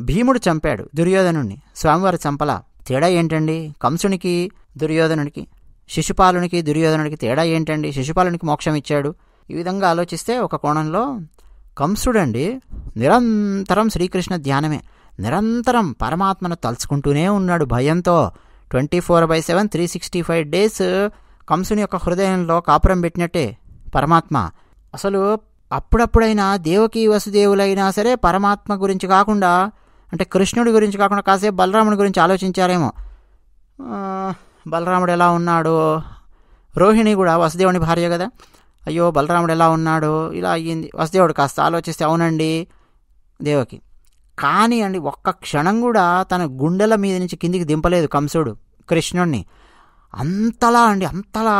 [SPEAKER 1] భీముడు చంపాడు దుర్యోధనుణ్ణి స్వామివారి చంపలా తేడా ఏంటండి కంసునికి దుర్యోధనుడికి శిశుపాలునికి దుర్యోధనుడికి తేడా ఏంటండి శిశుపాలునికి మోక్షం ఇచ్చాడు ఈ విధంగా ఆలోచిస్తే ఒక కోణంలో కంసుడండి నిరంతరం శ్రీకృష్ణ ధ్యానమే నిరంతరం పరమాత్మను తలుచుకుంటూనే ఉన్నాడు భయంతో twenty four by seven three sixty five days కంసుని యొక్క హృదయంలో కాపురం పెట్టినట్టే పరమాత్మ అసలు అప్పుడప్పుడైనా దేవకీ వసుదేవులైనా సరే పరమాత్మ గురించి కాకుండా అంటే కృష్ణుడి గురించి కాకుండా కాసేపు బలరాముడి గురించి ఆలోచించారేమో బలరాముడు ఎలా ఉన్నాడు రోహిణి కూడా వసుదేవుని భార్య కదా అయ్యో బలరాముడు ఎలా ఉన్నాడు ఇలా అయ్యింది వసుదేవుడు కాస్త ఆలోచిస్తే అవునండి దేవకి కానీ అండి ఒక్క క్షణం కూడా తన గుండెల మీద నుంచి కిందికి దింపలేదు కంసుడు కృష్ణుణ్ణి అంతలా అండి అంతలా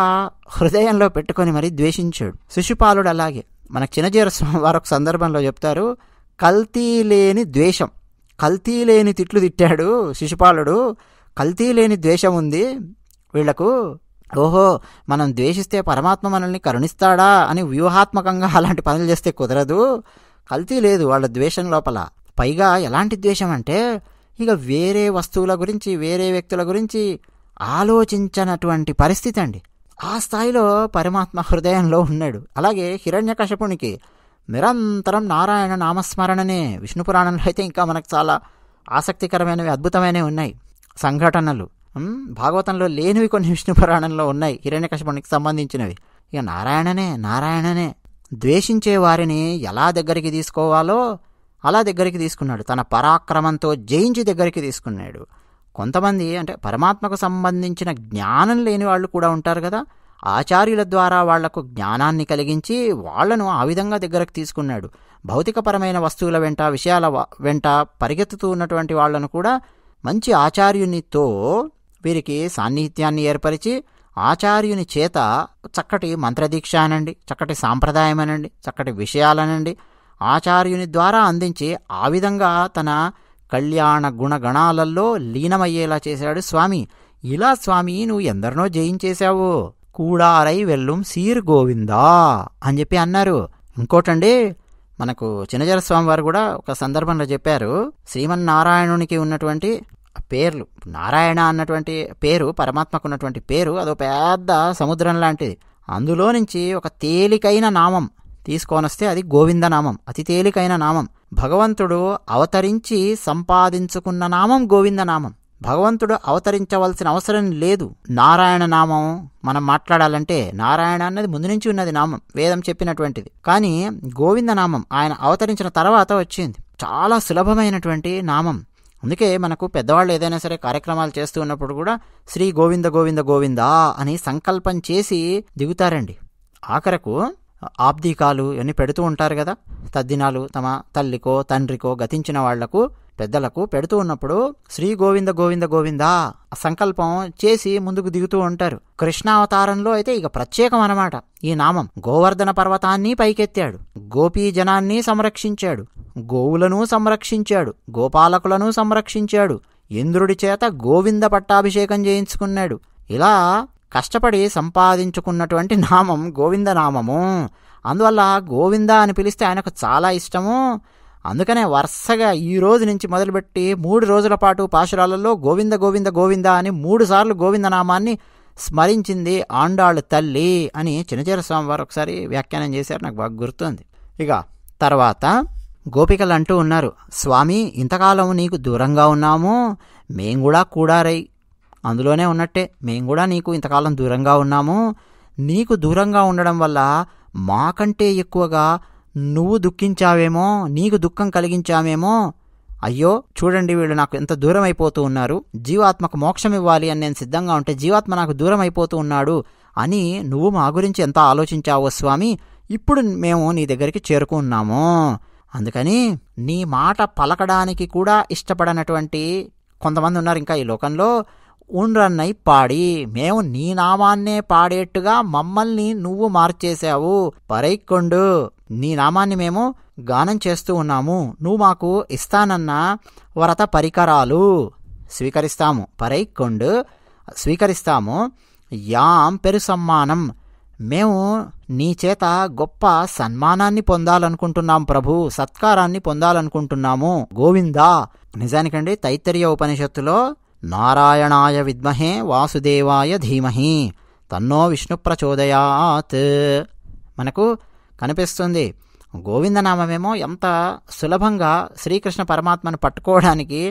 [SPEAKER 1] హృదయంలో పెట్టుకొని మరీ ద్వేషించాడు శిశుపాలుడు అలాగే మన చిన్నజీర వారొక సందర్భంలో చెప్తారు కల్తీ లేని ద్వేషం కల్తీ లేని తిట్లు తిట్టాడు శిశుపాలుడు కల్తీ లేని ద్వేషం ఉంది వీళ్లకు ఓహో మనం ద్వేషిస్తే పరమాత్మ మనల్ని కరుణిస్తాడా అని వ్యూహాత్మకంగా (laughs) అలాంటి పనులు చేస్తే కుదరదు కల్తీ లేదు వాళ్ళ ద్వేషం లోపల పైగా ఎలాంటి ద్వేషం అంటే ఇక వేరే వస్తువుల గురించి వేరే వ్యక్తుల గురించి ఆలోచించనటువంటి పరిస్థితి అండి ఆ స్థాయిలో పరమాత్మ హృదయంలో ఉన్నాడు అలాగే హిరణ్యకశపునికి నిరంతరం నారాయణ నామస్మరణనే విష్ణు పురాణంలో అయితే ఇంకా మనకు చాలా ఆసక్తికరమైనవి అద్భుతమైనవి ఉన్నాయి సంఘటనలు భాగవతంలో లేనివి కొన్ని విష్ణు పురాణంలో ఉన్నాయి హిరణ్యకశపునికి సంబంధించినవి ఇక నారాయణనే నారాయణనే ద్వేషించే వారిని ఎలా దగ్గరికి తీసుకోవాలో అలా దగ్గరికి తీసుకున్నాడు తన పరాక్రమంతో జయించి దగ్గరికి తీసుకున్నాడు కొంతమంది అంటే పరమాత్మకు సంబంధించిన జ్ఞానం లేని వాళ్ళు కూడా ఉంటారు కదా ఆచార్యుల ద్వారా వాళ్లకు జ్ఞానాన్ని కలిగించి వాళ్లను ఆ విధంగా దగ్గరకు తీసుకున్నాడు భౌతికపరమైన వస్తువుల వెంట విషయాల వెంట పరిగెత్తుతూ ఉన్నటువంటి వాళ్లను కూడా మంచి ఆచార్యునితో వీరికి సాన్నిహిత్యాన్ని ఏర్పరిచి ఆచార్యుని చేత చక్కటి మంత్రదీక్ష అనండి చక్కటి సాంప్రదాయమనండి చక్కటి విషయాలనండి ఆచార్యుని ద్వారా అందించి ఆ విధంగా తన కళ్యాణ గుణగణాలలో లీనమయ్యేలా చేశాడు స్వామి ఇలా స్వామి నువ్వు ఎందరినో జయించేశావు కూడారై వెళ్ళుం సీర్ గోవిందా అని చెప్పి అన్నారు ఇంకోటండి మనకు చిన్నజర స్వామి వారు కూడా ఒక సందర్భంలో చెప్పారు శ్రీమన్నారాయణునికి ఉన్నటువంటి పేర్లు నారాయణ అన్నటువంటి పేరు పరమాత్మకు ఉన్నటువంటి పేరు అదో పెద్ద సముద్రం లాంటిది అందులో నుంచి ఒక తేలికైన నామం తీసుకొనొస్తే అది గోవిందనామం అతి తేలికైన నామం భగవంతుడు అవతరించి సంపాదించుకున్న నామం గోవిందనామం భగవంతుడు అవతరించవలసిన అవసరం లేదు నారాయణ నామం మనం మాట్లాడాలంటే నారాయణ అన్నది ముందు నుంచి ఉన్నది నామం వేదం చెప్పినటువంటిది కానీ గోవింద నామం ఆయన అవతరించిన తర్వాత వచ్చింది చాలా సులభమైనటువంటి నామం అందుకే మనకు పెద్దవాళ్ళు ఏదైనా సరే కార్యక్రమాలు చేస్తూ ఉన్నప్పుడు కూడా శ్రీ గోవింద గోవింద గోవిందా అని సంకల్పం చేసి దిగుతారండి ఆఖరకు ఆబ్దికాలు ఇవన్నీ పెడుతూ ఉంటారు కదా తద్దినాలు తమ తల్లికో తండ్రికో గతించిన వాళ్లకు పెద్దలకు పెడుతూ ఉన్నప్పుడు శ్రీ గోవింద గోవింద గోవింద సంకల్పం చేసి ముందుకు దిగుతూ ఉంటారు కృష్ణావతారంలో అయితే ఇక ప్రత్యేకం అనమాట ఈ నామం గోవర్ధన పర్వతాన్ని పైకెత్తాడు గోపీ జనాన్ని సంరక్షించాడు గోవులను సంరక్షించాడు గోపాలకులను సంరక్షించాడు ఇంద్రుడి చేత గోవింద పట్టాభిషేకం చేయించుకున్నాడు ఇలా కష్టపడి సంపాదించుకున్నటువంటి నామం గోవిందనామము అందువల్ల గోవింద అని పిలిస్తే ఆయనకు చాలా ఇష్టము అందుకనే వరుసగా ఈ రోజు నుంచి మొదలుపెట్టి మూడు రోజుల పాటు పాశురాలలో గోవింద గోవింద గోవింద అని మూడుసార్లు గోవిందనామాన్ని స్మరించింది ఆండాళ్ళు తల్లి అని చిన్నచేర స్వామి వారు ఒకసారి వ్యాఖ్యానం చేశారు నాకు బాగా గుర్తుంది ఇక తర్వాత గోపికలు అంటూ ఉన్నారు స్వామి ఇంతకాలం నీకు దూరంగా ఉన్నాము మేం కూడా కూడారై అందులోనే ఉన్నట్టే మేము కూడా నీకు ఇంతకాలం దూరంగా ఉన్నాము నీకు దూరంగా ఉండడం వల్ల మాకంటే ఎక్కువగా నువ్వు దుఃఖించావేమో నీకు దుఃఖం కలిగించామేమో అయ్యో చూడండి వీళ్ళు నాకు ఎంత దూరం అయిపోతూ ఉన్నారు జీవాత్మకు మోక్షం ఇవ్వాలి అని నేను సిద్ధంగా ఉంటే జీవాత్మ నాకు దూరం అయిపోతూ ఉన్నాడు అని నువ్వు మా గురించి ఎంత ఆలోచించావో స్వామి ఇప్పుడు మేము నీ దగ్గరికి చేరుకున్నాము అందుకని నీ మాట పలకడానికి కూడా ఇష్టపడనటువంటి కొంతమంది ఉన్నారు ఇంకా ఈ లోకంలో ఉండ్రన్నై పాడి మేము నీ నామాన్నే పాడేట్టుగా మమ్మల్ని నువ్వు మార్చేశావు పరైక్కొండు నీ నామాన్ని మేము గానం చేస్తూ ఉన్నాము నువ్వు మాకు ఇస్తానన్న వరత పరికరాలు స్వీకరిస్తాము పరైక్కొండు స్వీకరిస్తాము యాం పెరు సమ్మానం మేము నీ చేత గొప్ప సన్మానాన్ని పొందాలనుకుంటున్నాం ప్రభు సత్కారాన్ని పొందాలనుకుంటున్నాము గోవిందా నిజానికండి తైత్తరీయ ఉపనిషత్తులో నారాయణాయ విద్మహే వాసుదేవాయ ధీమహి తన్నో విష్ణు ప్రచోదయాత్ మనకు కనిపిస్తుంది గోవిందనామమేమో ఎంత సులభంగా శ్రీకృష్ణ పరమాత్మను పట్టుకోవడానికి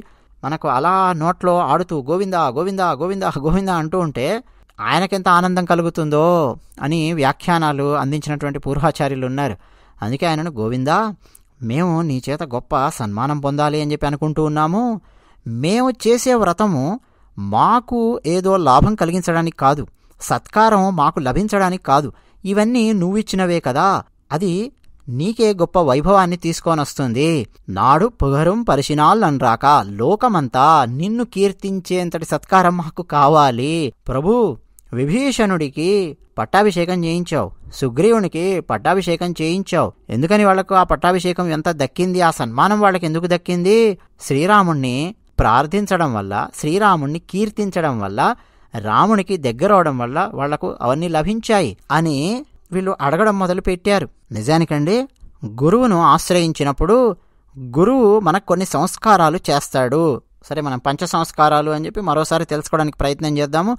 [SPEAKER 1] మనకు అలా నోట్లో ఆడుతూ గోవింద గోవింద గోవింద గోవింద అంటూ ఉంటే ఆయనకెంత ఆనందం కలుగుతుందో అని వ్యాఖ్యానాలు అందించినటువంటి పూర్వాచార్యులు ఉన్నారు అందుకే ఆయనను గోవిందా మేము నీ చేత గొప్ప సన్మానం పొందాలి అని చెప్పి అనుకుంటూ ఉన్నాము మేము చేసే వ్రతము మాకు ఏదో లాభం కలిగించడానికి కాదు సత్కారం మాకు లభించడానికి కాదు ఇవన్నీ నువ్విచ్చినవే కదా అది నీకే గొప్ప వైభవాన్ని తీసుకొనొస్తుంది నాడు పుగరం పరిశినాలనరాక లోకమంతా నిన్ను కీర్తించేంతటి సత్కారం మాకు కావాలి ప్రభు విభీషణుడికి పట్టాభిషేకం చేయించావు సుగ్రీవునికి పట్టాభిషేకం చేయించావు ఎందుకని వాళ్లకు ఆ పట్టాభిషేకం ఎంత దక్కింది ఆ సన్మానం వాళ్ళకి ఎందుకు దక్కింది శ్రీరాముణ్ణి ప్రార్థించడం వల్ల శ్రీరాముణ్ణి కీర్తించడం వల్ల రామునికి దగ్గర అవడం వల్ల వాళ్లకు అవన్నీ లభించాయి అని వీళ్ళు అడగడం మొదలుపెట్టారు నిజానికండి గురువును ఆశ్రయించినప్పుడు గురువు మనకు కొన్ని సంస్కారాలు చేస్తాడు సరే మనం పంచ సంస్కారాలు అని చెప్పి మరోసారి తెలుసుకోవడానికి ప్రయత్నం చేద్దాము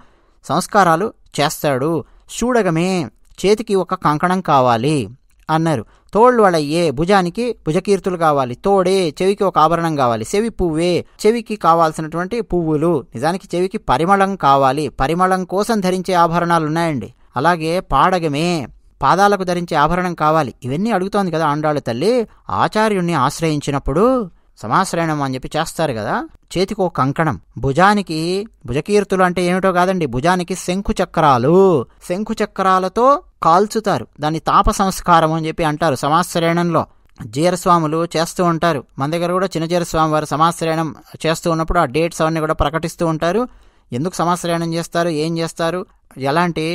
[SPEAKER 1] సంస్కారాలు చేస్తాడు చూడగమే చేతికి ఒక కంకణం కావాలి అన్నారు తోళ్ళు వలయ్యే భుజానికి భుజకీర్తులు కావాలి తోడే చెవికి ఒక ఆభరణం కావాలి చెవి పువ్వే చెవికి కావాల్సినటువంటి పువ్వులు నిజానికి చెవికి పరిమళం కావాలి పరిమళం కోసం ధరించే ఆభరణాలు ఉన్నాయండి అలాగే పాడగమే పాదాలకు ధరించే ఆభరణం కావాలి ఇవన్నీ అడుగుతోంది కదా ఆండాళ్ళు తల్లి ఆచార్యుణ్ణి ఆశ్రయించినప్పుడు సమాశ్రయణం అని చెప్పి చేస్తారు కదా చేతికి ఒక కంకణం భుజానికి భుజకీర్తులు అంటే ఏమిటో కాదండి భుజానికి శంఖు చక్రాలు శంఖు చక్రాలతో కాల్చుతారు దాన్ని తాప సంస్కారం అని చెప్పి అంటారు సమాశ్రయణంలో జీరస్వాములు చేస్తూ ఉంటారు మన దగ్గర కూడా చిన్న జీరస్వామి వారు సమాశ్రయణం చేస్తూ ఉన్నప్పుడు ఆ డేట్స్ అవన్నీ కూడా ప్రకటిస్తూ ఉంటారు ఎందుకు సమాశ్రయణం చేస్తారు ఏం చేస్తారు ఎలాంటి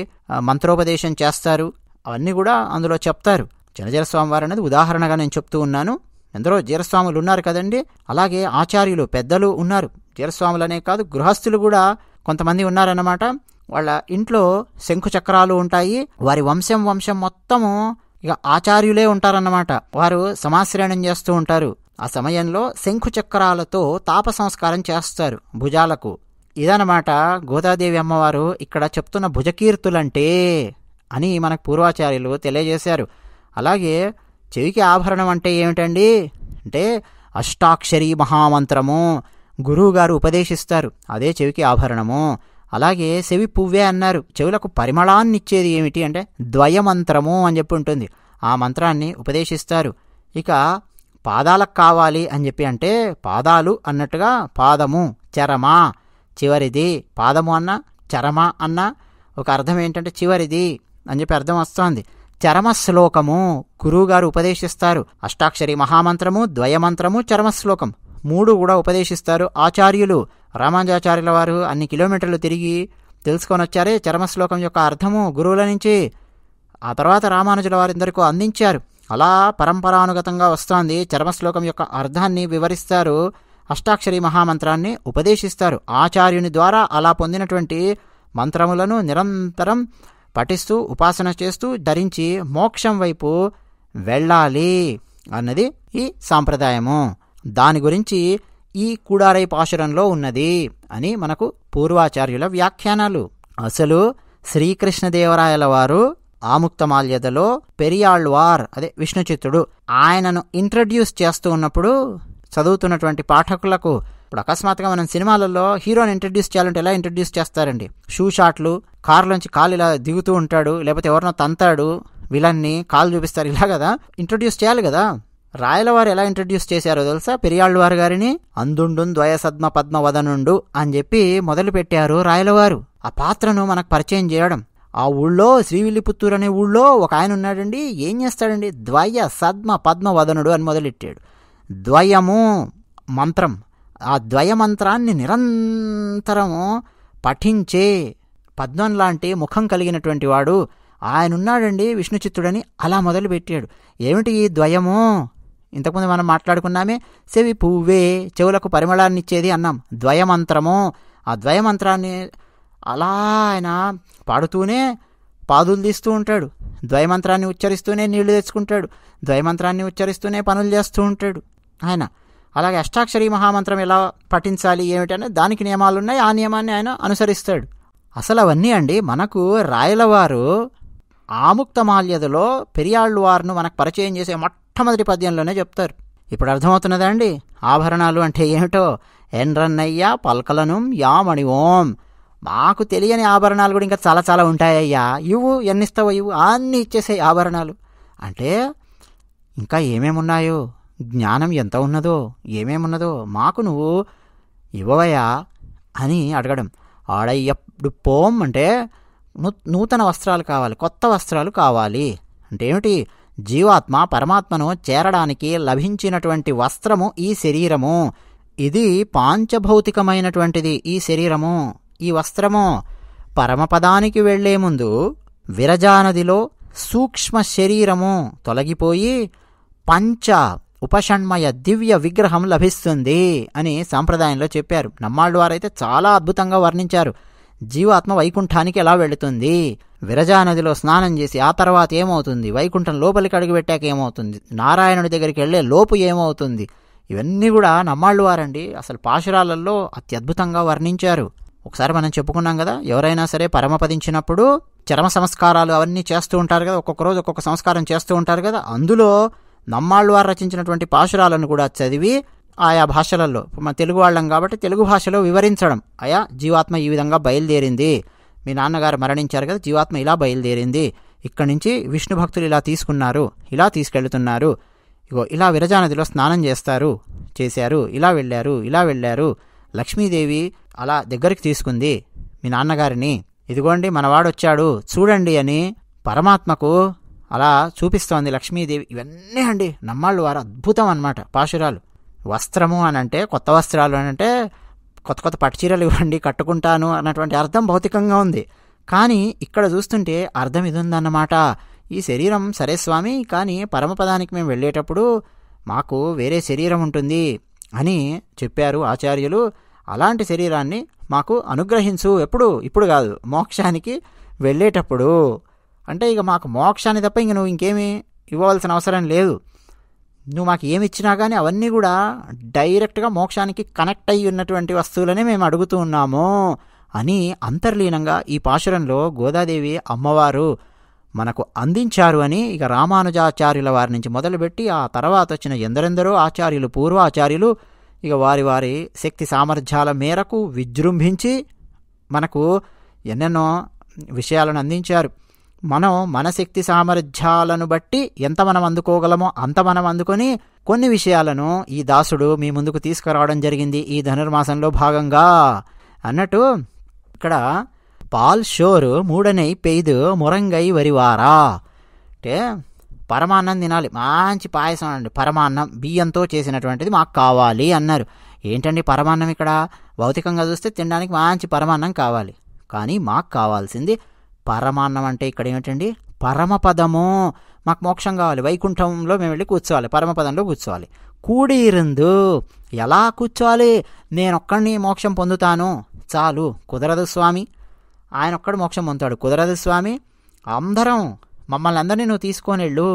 [SPEAKER 1] మంత్రోపదేశం చేస్తారు అవన్నీ కూడా అందులో చెప్తారు స్వామి వారు అనేది ఉదాహరణగా నేను చెప్తూ ఉన్నాను ఎందరో జీరస్వాములు ఉన్నారు కదండి అలాగే ఆచార్యులు పెద్దలు ఉన్నారు జీరస్వాములనే కాదు గృహస్థులు కూడా కొంతమంది ఉన్నారన్నమాట వాళ్ళ ఇంట్లో శంకు చక్రాలు ఉంటాయి వారి వంశం వంశం మొత్తము ఇక ఆచార్యులే ఉంటారన్నమాట వారు సమాశ్రయణం చేస్తూ ఉంటారు ఆ సమయంలో శంకు చక్రాలతో తాప సంస్కారం చేస్తారు భుజాలకు ఇదనమాట గోదాదేవి అమ్మవారు ఇక్కడ చెప్తున్న భుజకీర్తులంటే అని మనకు పూర్వాచార్యులు తెలియజేశారు అలాగే చెవికి ఆభరణం అంటే ఏమిటండి అంటే అష్టాక్షరి మహామంత్రము గురువుగారు ఉపదేశిస్తారు అదే చెవికి ఆభరణము అలాగే చెవి పువ్వే అన్నారు చెవులకు పరిమళాన్ని ఇచ్చేది ఏమిటి అంటే ద్వయమంత్రము అని చెప్పి ఉంటుంది ఆ మంత్రాన్ని ఉపదేశిస్తారు ఇక పాదాలకు కావాలి అని చెప్పి అంటే పాదాలు అన్నట్టుగా పాదము చరమా చివరిది పాదము అన్న చరమ అన్న ఒక అర్థం ఏంటంటే చివరిది అని చెప్పి అర్థం వస్తుంది చరమశ్లోకము గురువుగారు ఉపదేశిస్తారు అష్టాక్షరి మహామంత్రము ద్వయమంత్రము చరమశ్లోకం మూడు కూడా ఉపదేశిస్తారు ఆచార్యులు రామానుజాచార్యుల వారు అన్ని కిలోమీటర్లు తిరిగి తెలుసుకొని వచ్చారే చరమశ్లోకం యొక్క అర్థము గురువుల నుంచి ఆ తర్వాత రామానుజుల వారిందరికీ అందించారు అలా పరంపరానుగతంగా వస్తోంది చరమశ్లోకం యొక్క అర్థాన్ని వివరిస్తారు అష్టాక్షరి మహామంత్రాన్ని ఉపదేశిస్తారు ఆచార్యుని ద్వారా అలా పొందినటువంటి మంత్రములను నిరంతరం పఠిస్తూ ఉపాసన చేస్తూ ధరించి మోక్షం వైపు వెళ్ళాలి అన్నది ఈ సాంప్రదాయము దాని గురించి ఈ కూడారై పాశురంలో ఉన్నది అని మనకు పూర్వాచార్యుల వ్యాఖ్యానాలు అసలు శ్రీకృష్ణదేవరాయల వారు ఆముక్తమాల్యదలో పెరియాళ్వార్ అదే విష్ణుచిత్తుడు ఆయనను ఇంట్రడ్యూస్ చేస్తూ ఉన్నప్పుడు చదువుతున్నటువంటి పాఠకులకు ఇప్పుడు అకస్మాత్తుగా మనం సినిమాలలో హీరోని ఇంట్రడ్యూస్ చేయాలంటే ఎలా ఇంట్రడ్యూస్ చేస్తారండి షూ షాట్లు కారులోంచి కాలు ఇలా దిగుతూ ఉంటాడు లేకపోతే ఎవరినో తంతాడు విలన్ని కాలు చూపిస్తారు ఇలా కదా ఇంట్రొడ్యూస్ చేయాలి కదా రాయల వారు ఎలా ఇంట్రడ్యూస్ చేశారో తెలుసా పెరియాళ్ళు వారి గారిని అందుండు ద్వయసద్మ పద్మ వదనుండు అని చెప్పి మొదలు పెట్టారు రాయలవారు ఆ పాత్రను మనకు పరిచయం చేయడం ఆ ఊళ్ళో శ్రీవిల్లిపుత్తూరు అనే ఊళ్ళో ఒక ఆయన ఉన్నాడండి ఏం చేస్తాడండి ద్వయ సద్మ పద్మ వదనుడు అని మొదలెట్టాడు ద్వయము మంత్రం ఆ ద్వయ మంత్రాన్ని నిరంతరము పఠించే పద్మం లాంటి ముఖం కలిగినటువంటి వాడు ఆయనున్నాడండి విష్ణుచిత్తుడని అలా మొదలుపెట్టాడు ఏమిటి ఈ ద్వయము ఇంతకుముందు మనం మాట్లాడుకున్నామే సెవి పువ్వే చెవులకు పరిమళాన్నిచ్చేది అన్నాం ద్వయమంత్రము ఆ ద్వయమంత్రాన్ని అలా ఆయన పాడుతూనే పాదులు తీస్తూ ఉంటాడు ద్వయమంత్రాన్ని ఉచ్చరిస్తూనే నీళ్లు తెచ్చుకుంటాడు ద్వయమంత్రాన్ని ఉచ్చరిస్తూనే పనులు చేస్తూ ఉంటాడు ఆయన అలాగే అష్టాక్షరీ మహామంత్రం ఎలా పఠించాలి ఏమిటనే దానికి నియమాలు ఉన్నాయి ఆ నియమాన్ని ఆయన అనుసరిస్తాడు అసలు అవన్నీ అండి మనకు రాయలవారు ఆముక్తమాల్యదలో వారిను మనకు పరిచయం చేసే మొట్టమొదటి పద్యంలోనే చెప్తారు ఇప్పుడు అర్థమవుతున్నదా అండి ఆభరణాలు అంటే ఏమిటో ఎన్రన్నయ్య పల్కలను యామణి ఓం మాకు తెలియని ఆభరణాలు కూడా ఇంకా చాలా చాలా ఉంటాయయ్యా ఇవు ఎన్నిస్తావు ఇవు అన్నీ ఇచ్చేసే ఆభరణాలు అంటే ఇంకా ఏమేమున్నాయో జ్ఞానం ఎంత ఉన్నదో ఏమేమున్నదో మాకు నువ్వు ఇవ్వవయా అని అడగడం ఆడయ్యప్పుడు పోం అంటే నూతన వస్త్రాలు కావాలి కొత్త వస్త్రాలు కావాలి అంటే ఏమిటి జీవాత్మ పరమాత్మను చేరడానికి లభించినటువంటి వస్త్రము ఈ శరీరము ఇది పాంచభౌతికమైనటువంటిది ఈ శరీరము ఈ వస్త్రము పరమపదానికి వెళ్లే ముందు విరజానదిలో సూక్ష్మ శరీరము తొలగిపోయి పంచ ఉపషణ్మయ దివ్య విగ్రహం లభిస్తుంది అని సాంప్రదాయంలో చెప్పారు నమ్మాళ్ళు వారైతే చాలా అద్భుతంగా వర్ణించారు జీవాత్మ వైకుంఠానికి ఎలా వెళుతుంది విరజానదిలో స్నానం చేసి ఆ తర్వాత ఏమవుతుంది వైకుంఠం లోపలికి అడుగుపెట్టాక ఏమవుతుంది నారాయణుడి దగ్గరికి వెళ్ళే లోపు ఏమవుతుంది ఇవన్నీ కూడా నమ్మాళ్ళు వారండి అసలు పాశురాలలో అత్యద్భుతంగా వర్ణించారు ఒకసారి మనం చెప్పుకున్నాం కదా ఎవరైనా సరే పరమపదించినప్పుడు చర్మ సంస్కారాలు అవన్నీ చేస్తూ ఉంటారు కదా ఒక్కొక్క రోజు ఒక్కొక్క సంస్కారం చేస్తూ ఉంటారు కదా అందులో నమ్మాళ్ళు వారు రచించినటువంటి పాశురాలను కూడా చదివి ఆయా భాషలలో మన తెలుగు వాళ్ళం కాబట్టి తెలుగు భాషలో వివరించడం అయా జీవాత్మ ఈ విధంగా బయలుదేరింది మీ నాన్నగారు మరణించారు కదా జీవాత్మ ఇలా బయలుదేరింది ఇక్కడి నుంచి విష్ణు భక్తులు ఇలా తీసుకున్నారు ఇలా తీసుకెళ్తున్నారు ఇగో ఇలా విరజానదిలో స్నానం చేస్తారు చేశారు ఇలా వెళ్ళారు ఇలా వెళ్ళారు లక్ష్మీదేవి అలా దగ్గరికి తీసుకుంది మీ నాన్నగారిని ఇదిగోండి మనవాడొచ్చాడు చూడండి అని పరమాత్మకు అలా చూపిస్తోంది లక్ష్మీదేవి ఇవన్నీ అండి నమ్మాళ్ళు వారు అద్భుతం అనమాట పాశురాలు వస్త్రము అని అంటే కొత్త వస్త్రాలు అని అంటే కొత్త కొత్త పట్టుచీరలు ఇవ్వండి కట్టుకుంటాను అన్నటువంటి అర్థం భౌతికంగా ఉంది కానీ ఇక్కడ చూస్తుంటే అర్థం ఇది ఉందన్నమాట ఈ శరీరం సరే స్వామి కానీ పరమపదానికి మేము వెళ్ళేటప్పుడు మాకు వేరే శరీరం ఉంటుంది అని చెప్పారు ఆచార్యులు అలాంటి శరీరాన్ని మాకు అనుగ్రహించు ఎప్పుడు ఇప్పుడు కాదు మోక్షానికి వెళ్ళేటప్పుడు అంటే ఇక మాకు మోక్షాన్ని తప్ప ఇంక నువ్వు ఇంకేమీ ఇవ్వవలసిన అవసరం లేదు నువ్వు మాకు ఏమి ఇచ్చినా కానీ అవన్నీ కూడా డైరెక్ట్గా మోక్షానికి కనెక్ట్ అయ్యి ఉన్నటువంటి వస్తువులనే మేము అడుగుతూ ఉన్నాము అని అంతర్లీనంగా ఈ పాశురంలో గోదాదేవి అమ్మవారు మనకు అందించారు అని ఇక రామానుజాచార్యుల వారి నుంచి మొదలుపెట్టి ఆ తర్వాత వచ్చిన ఎందరెందరో ఆచార్యులు పూర్వాచార్యులు ఇక వారి వారి శక్తి సామర్థ్యాల మేరకు విజృంభించి మనకు ఎన్నెన్నో విషయాలను అందించారు మనం మన శక్తి సామర్థ్యాలను బట్టి ఎంత మనం అందుకోగలమో అంత మనం అందుకొని కొన్ని విషయాలను ఈ దాసుడు మీ ముందుకు తీసుకురావడం జరిగింది ఈ ధనుర్మాసంలో భాగంగా అన్నట్టు ఇక్కడ పాల్ షోరు మూడనై పెయిదు మురంగై వరివారా అంటే పరమాన్నం తినాలి మంచి పాయసం అండి పరమాన్నం బియ్యంతో చేసినటువంటిది మాకు కావాలి అన్నారు ఏంటండి పరమాన్నం ఇక్కడ భౌతికంగా చూస్తే తినడానికి మంచి పరమాన్నం కావాలి కానీ మాకు కావాల్సింది పరమాన్నం అంటే ఇక్కడ ఏమిటండి పరమపదము మాకు మోక్షం కావాలి వైకుంఠంలో మేము వెళ్ళి కూర్చోవాలి పరమపదంలో కూర్చోవాలి కూడిరుందు ఎలా కూర్చోవాలి నేనొక్కడిని మోక్షం పొందుతాను చాలు కుదరదు స్వామి ఆయన ఒక్కడు మోక్షం పొందుతాడు కుదరదు స్వామి అందరం మమ్మల్ని అందరినీ నువ్వు తీసుకొని వెళ్ళు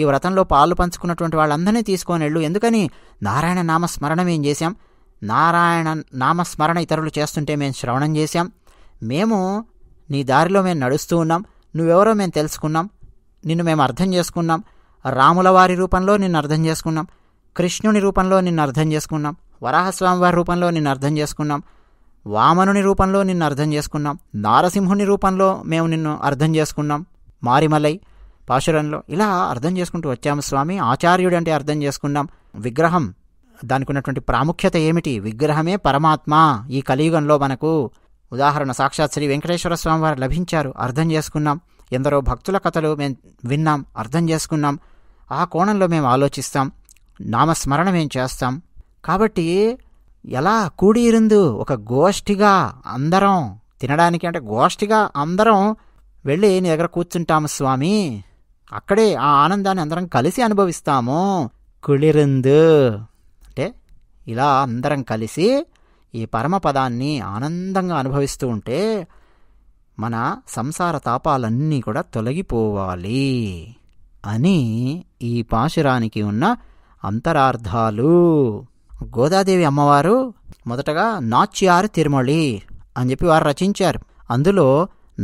[SPEAKER 1] ఈ వ్రతంలో పాలు పంచుకున్నటువంటి వాళ్ళందరినీ తీసుకొని వెళ్ళు ఎందుకని నారాయణ నామస్మరణ మేము చేశాం నారాయణ నామస్మరణ ఇతరులు చేస్తుంటే మేము శ్రవణం చేశాం మేము నీ దారిలో మేము నడుస్తూ ఉన్నాం నువ్వెవరో మేము తెలుసుకున్నాం నిన్ను మేము అర్థం చేసుకున్నాం రాముల వారి రూపంలో నిన్ను అర్థం చేసుకున్నాం కృష్ణుని రూపంలో నిన్ను అర్థం చేసుకున్నాం వరాహస్వామి వారి రూపంలో నిన్ను అర్థం చేసుకున్నాం వామనుని రూపంలో నిన్ను అర్థం చేసుకున్నాం నారసింహుని రూపంలో మేము నిన్ను అర్థం చేసుకున్నాం మారిమలై పాశురంలో ఇలా అర్థం చేసుకుంటూ వచ్చాము స్వామి ఆచార్యుడు అంటే అర్థం చేసుకున్నాం విగ్రహం దానికి ఉన్నటువంటి ప్రాముఖ్యత ఏమిటి విగ్రహమే పరమాత్మ ఈ కలియుగంలో మనకు ఉదాహరణ సాక్షాత్ శ్రీ వెంకటేశ్వర స్వామి వారు లభించారు అర్థం చేసుకున్నాం ఎందరో భక్తుల కథలు మేము విన్నాం అర్థం చేసుకున్నాం ఆ కోణంలో మేము ఆలోచిస్తాం నామస్మరణ మేము చేస్తాం కాబట్టి ఎలా కూడిరుందు ఒక గోష్ఠిగా అందరం తినడానికి అంటే గోష్ఠిగా అందరం వెళ్ళి నీ దగ్గర కూర్చుంటాము స్వామి అక్కడే ఆ ఆనందాన్ని అందరం కలిసి అనుభవిస్తాము కుళిరుందు అంటే ఇలా అందరం కలిసి ఈ పరమపదాన్ని ఆనందంగా అనుభవిస్తూ ఉంటే మన సంసార తాపాలన్నీ కూడా తొలగిపోవాలి అని ఈ పాశురానికి ఉన్న అంతరార్థాలు గోదాదేవి అమ్మవారు మొదటగా నాచ్యారు తిరుమళి అని చెప్పి వారు రచించారు అందులో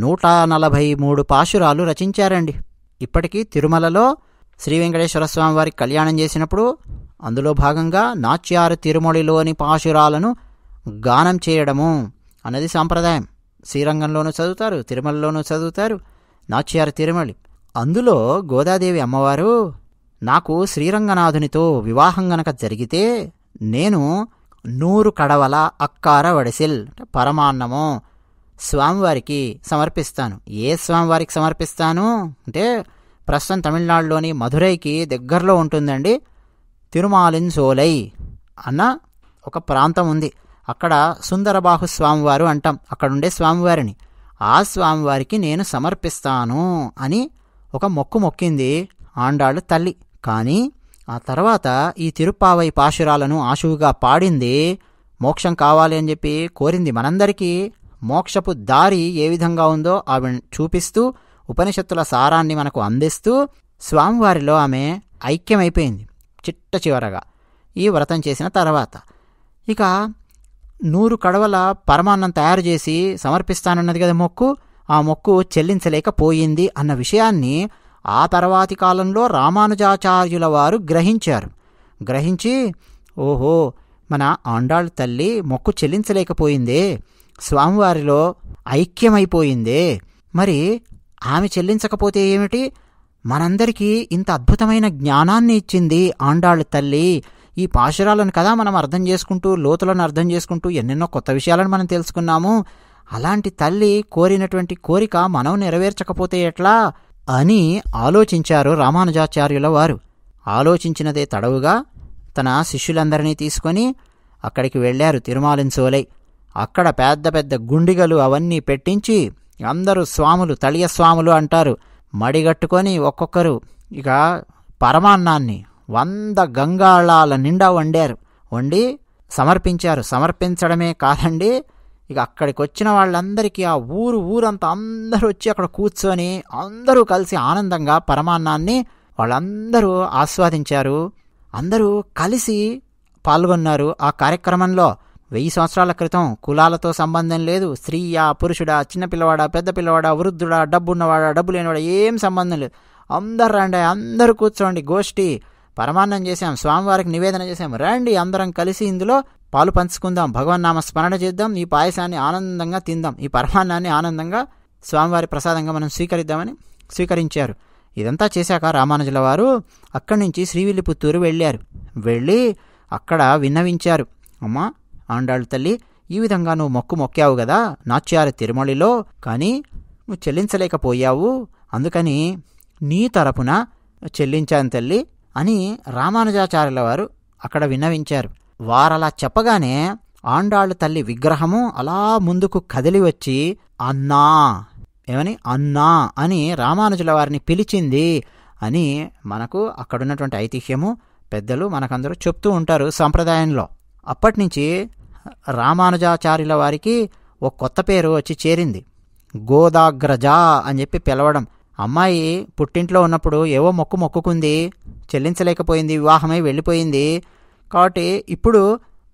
[SPEAKER 1] నూట నలభై మూడు పాశురాలు రచించారండి ఇప్పటికీ తిరుమలలో శ్రీ వెంకటేశ్వర స్వామి వారికి కళ్యాణం చేసినప్పుడు అందులో భాగంగా నాచ్యారు తిరుమళిలోని పాశురాలను గానం చేయడము అన్నది సాంప్రదాయం శ్రీరంగంలోనూ చదువుతారు తిరుమలలోనూ చదువుతారు నాచ్యారు తిరుమలి అందులో గోదాదేవి అమ్మవారు నాకు శ్రీరంగనాథునితో వివాహం గనక జరిగితే నేను నూరు కడవల అక్కార వడిసిల్ పరమాన్నము స్వామివారికి సమర్పిస్తాను ఏ స్వామివారికి సమర్పిస్తాను అంటే ప్రస్తుతం తమిళనాడులోని మధురైకి దగ్గరలో ఉంటుందండి తిరుమాలిన్ సోలై అన్న ఒక ప్రాంతం ఉంది అక్కడ సుందరబాహు స్వామివారు అంటాం అక్కడుండే స్వామివారిని ఆ స్వామివారికి నేను సమర్పిస్తాను అని ఒక మొక్కు మొక్కింది ఆండాళ్ళు తల్లి కానీ ఆ తర్వాత ఈ తిరుపావై పాశురాలను ఆశువుగా పాడింది మోక్షం కావాలి అని చెప్పి కోరింది మనందరికీ మోక్షపు దారి ఏ విధంగా ఉందో ఆమె చూపిస్తూ ఉపనిషత్తుల సారాన్ని మనకు అందిస్తూ స్వామివారిలో ఆమె ఐక్యమైపోయింది చిట్ట చివరగా ఈ వ్రతం చేసిన తర్వాత ఇక నూరు కడవల పరమాన్నం తయారు చేసి సమర్పిస్తానన్నది కదా మొక్కు ఆ మొక్కు చెల్లించలేకపోయింది అన్న విషయాన్ని ఆ తర్వాతి కాలంలో రామానుజాచార్యుల వారు గ్రహించారు గ్రహించి ఓహో మన ఆండాళ్ళ తల్లి మొక్కు చెల్లించలేకపోయిందే స్వామివారిలో ఐక్యమైపోయిందే మరి ఆమె చెల్లించకపోతే ఏమిటి మనందరికీ ఇంత అద్భుతమైన జ్ఞానాన్ని ఇచ్చింది ఆండాళ్ళ తల్లి ఈ పాశురాలను కదా మనం అర్థం చేసుకుంటూ లోతులను అర్థం చేసుకుంటూ ఎన్నెన్నో కొత్త విషయాలను మనం తెలుసుకున్నాము అలాంటి తల్లి కోరినటువంటి కోరిక మనం నెరవేర్చకపోతే ఎట్లా అని ఆలోచించారు రామానుజాచార్యుల వారు ఆలోచించినదే తడవుగా తన శిష్యులందరినీ తీసుకొని అక్కడికి వెళ్ళారు తిరుమాలించోలై అక్కడ పెద్ద పెద్ద గుండిగలు అవన్నీ పెట్టించి అందరూ స్వాములు తళియస్వాములు అంటారు మడిగట్టుకొని ఒక్కొక్కరు ఇక పరమాన్నాన్ని వంద గంగాళాల నిండా వండారు వండి సమర్పించారు సమర్పించడమే కాదండి ఇక అక్కడికి వచ్చిన వాళ్ళందరికీ ఆ ఊరు ఊరంతా అందరూ వచ్చి అక్కడ కూర్చొని అందరూ కలిసి ఆనందంగా పరమాన్నాన్ని వాళ్ళందరూ ఆస్వాదించారు అందరూ కలిసి పాల్గొన్నారు ఆ కార్యక్రమంలో వెయ్యి సంవత్సరాల క్రితం కులాలతో సంబంధం లేదు స్త్రీయా పురుషుడా చిన్నపిల్లవాడా పెద్ద పిల్లవాడా వృద్ధుడా డబ్బున్నవాడా డబ్బు లేనివాడా ఏం సంబంధం లేదు అందరు రండి అందరూ కూర్చోండి గోష్ఠి పరమాన్నం చేశాం స్వామివారికి నివేదన చేశాం రండి అందరం కలిసి ఇందులో పాలు పంచుకుందాం నామ స్మరణ చేద్దాం ఈ పాయసాన్ని ఆనందంగా తిందాం ఈ పరమాన్నాన్ని ఆనందంగా స్వామివారి ప్రసాదంగా మనం స్వీకరిద్దామని స్వీకరించారు ఇదంతా చేశాక రామానుజుల వారు అక్కడి నుంచి శ్రీవిల్లిపుత్తూరు వెళ్ళారు వెళ్ళి అక్కడ విన్నవించారు అమ్మా ఆండాళ్ళు తల్లి ఈ విధంగా నువ్వు మొక్కు మొక్కావు కదా నాచ్యారు తిరుమలిలో కానీ నువ్వు చెల్లించలేకపోయావు అందుకని నీ తరపున చెల్లించాను తల్లి అని రామానుజాచార్యుల వారు అక్కడ విన్నవించారు వారలా చెప్పగానే ఆండాళ్ళు తల్లి విగ్రహము అలా ముందుకు కదిలి వచ్చి అన్నా ఏమని అన్నా అని రామానుజుల వారిని పిలిచింది అని మనకు అక్కడున్నటువంటి ఐతిహ్యము పెద్దలు మనకందరూ చెప్తూ ఉంటారు సంప్రదాయంలో అప్పటి నుంచి రామానుజాచార్యుల వారికి ఒక కొత్త పేరు వచ్చి చేరింది గోదాగ్రజ అని చెప్పి పిలవడం అమ్మాయి పుట్టింట్లో ఉన్నప్పుడు ఏవో మొక్కు మొక్కుకుంది చెల్లించలేకపోయింది వివాహమై వెళ్ళిపోయింది కాబట్టి ఇప్పుడు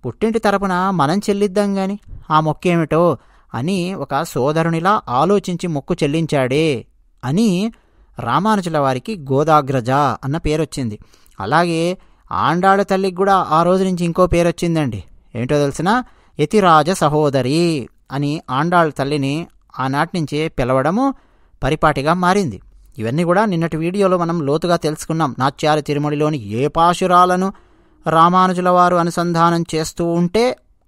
[SPEAKER 1] పుట్టింటి తరపున మనం చెల్లిద్దాం గాని ఆ మొక్కు ఏమిటో అని ఒక సోదరునిలా ఆలోచించి మొక్కు చెల్లించాడే అని రామానుజుల వారికి గోదాగ్రజ అన్న పేరు వచ్చింది అలాగే ఆండాళ్ళ తల్లికి కూడా ఆ రోజు నుంచి ఇంకో పేరు వచ్చిందండి ఏంటో తెలిసిన యతిరాజ సహోదరి అని ఆండాళ్ళ తల్లిని ఆనాటి నుంచే పిలవడము పరిపాటిగా మారింది ఇవన్నీ కూడా నిన్నటి వీడియోలో మనం లోతుగా తెలుసుకున్నాం నాచ్యారి తిరుమలిలోని ఏ పాశురాలను రామానుజుల వారు అనుసంధానం చేస్తూ ఉంటే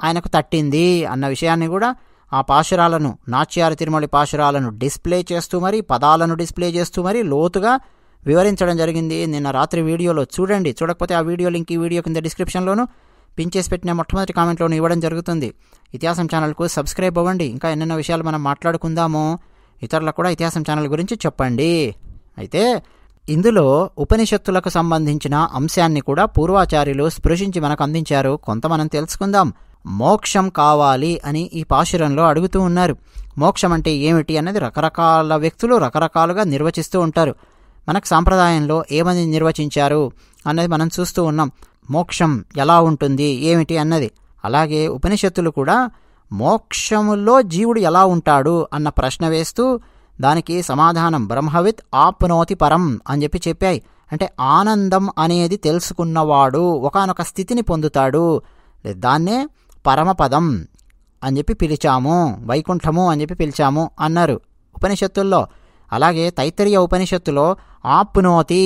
[SPEAKER 1] ఆయనకు తట్టింది అన్న విషయాన్ని కూడా ఆ పాశురాలను నాచ్యారి తిరుమలి పాశురాలను డిస్ప్లే చేస్తూ మరి పదాలను డిస్ప్లే చేస్తూ మరి లోతుగా వివరించడం జరిగింది నిన్న రాత్రి వీడియోలో చూడండి చూడకపోతే ఆ వీడియో లింక్ ఈ వీడియో కింద డిస్క్రిప్షన్లోను పిన్ చేసి పెట్టిన మొట్టమొదటి కామెంట్లోను ఇవ్వడం జరుగుతుంది ఇతిహాసం ఛానల్కు సబ్స్క్రైబ్ అవ్వండి ఇంకా ఎన్నెన్నో విషయాలు మనం మాట్లాడుకుందామో ఇతరులకు కూడా ఇతిహాసం ఛానల్ గురించి చెప్పండి అయితే ఇందులో ఉపనిషత్తులకు సంబంధించిన అంశాన్ని కూడా పూర్వాచార్యులు స్పృశించి మనకు అందించారు కొంత మనం తెలుసుకుందాం మోక్షం కావాలి అని ఈ పాశురంలో అడుగుతూ ఉన్నారు మోక్షం అంటే ఏమిటి అన్నది రకరకాల వ్యక్తులు రకరకాలుగా నిర్వచిస్తూ ఉంటారు మనకు సాంప్రదాయంలో ఏమని నిర్వచించారు అన్నది మనం చూస్తూ ఉన్నాం మోక్షం ఎలా ఉంటుంది ఏమిటి అన్నది అలాగే ఉపనిషత్తులు కూడా మోక్షములో జీవుడు ఎలా ఉంటాడు అన్న ప్రశ్న వేస్తూ దానికి సమాధానం బ్రహ్మవిత్ ఆప్నోతి పరం అని చెప్పి చెప్పాయి అంటే ఆనందం అనేది తెలుసుకున్నవాడు ఒకనొక స్థితిని పొందుతాడు దాన్నే పరమపదం అని చెప్పి పిలిచాము వైకుంఠము అని చెప్పి పిలిచాము అన్నారు ఉపనిషత్తుల్లో అలాగే తైతరియ ఉపనిషత్తులో ఆప్నోతి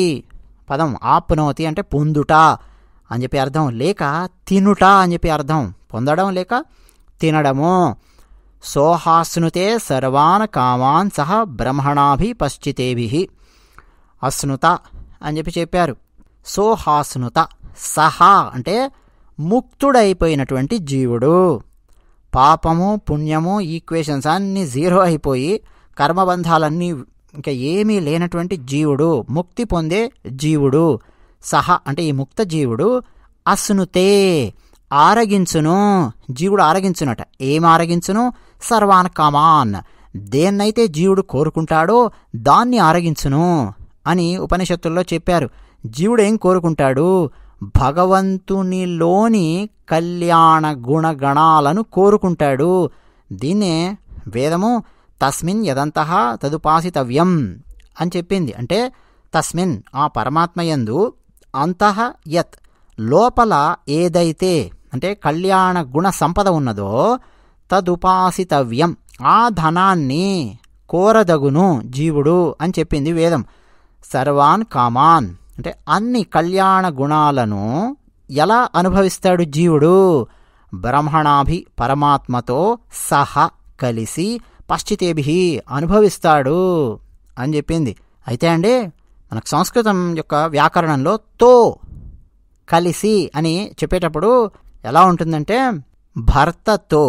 [SPEAKER 1] పదం ఆప్నోతి అంటే పొందుట అని చెప్పి అర్థం లేక తినుట అని చెప్పి అర్థం పొందడం లేక తినడము సోహాస్నుతే సర్వాన్ కామాన్ సహ బ్రహ్మణాభి పశ్చితేభి అస్నుత అని చెప్పి చెప్పారు సోహాస్నుత సహా అంటే ముక్తుడైపోయినటువంటి జీవుడు పాపము పుణ్యము ఈక్వేషన్స్ అన్నీ జీరో అయిపోయి కర్మబంధాలన్నీ ఇంకా ఏమీ లేనటువంటి జీవుడు ముక్తి పొందే జీవుడు సహ అంటే ఈ ముక్త జీవుడు అస్నుతే ఆరగించును జీవుడు ఆరగించునట ఏం ఆరగించును సర్వాన్ కామాన్ దేన్నైతే జీవుడు కోరుకుంటాడో దాన్ని ఆరగించును అని ఉపనిషత్తుల్లో చెప్పారు జీవుడు ఏం కోరుకుంటాడు భగవంతునిలోని కళ్యాణ గుణగణాలను కోరుకుంటాడు దీన్నే వేదము తస్మిన్ యదంత తదుపాసితవ్యం అని చెప్పింది అంటే తస్మిన్ ఆ పరమాత్మయందు అంతః యత్ లోపల ఏదైతే అంటే కళ్యాణ గుణ సంపద ఉన్నదో తదుపాసితవ్యం ఆ ధనాన్ని కోరదగును జీవుడు అని చెప్పింది వేదం సర్వాన్ కామాన్ అంటే అన్ని కళ్యాణ గుణాలను ఎలా అనుభవిస్తాడు జీవుడు బ్రహ్మణాభి పరమాత్మతో సహ కలిసి పశ్చితేభి అనుభవిస్తాడు అని చెప్పింది అయితే అండి మనకు సంస్కృతం యొక్క వ్యాకరణంలో తో కలిసి అని చెప్పేటప్పుడు ఎలా ఉంటుందంటే భర్తతో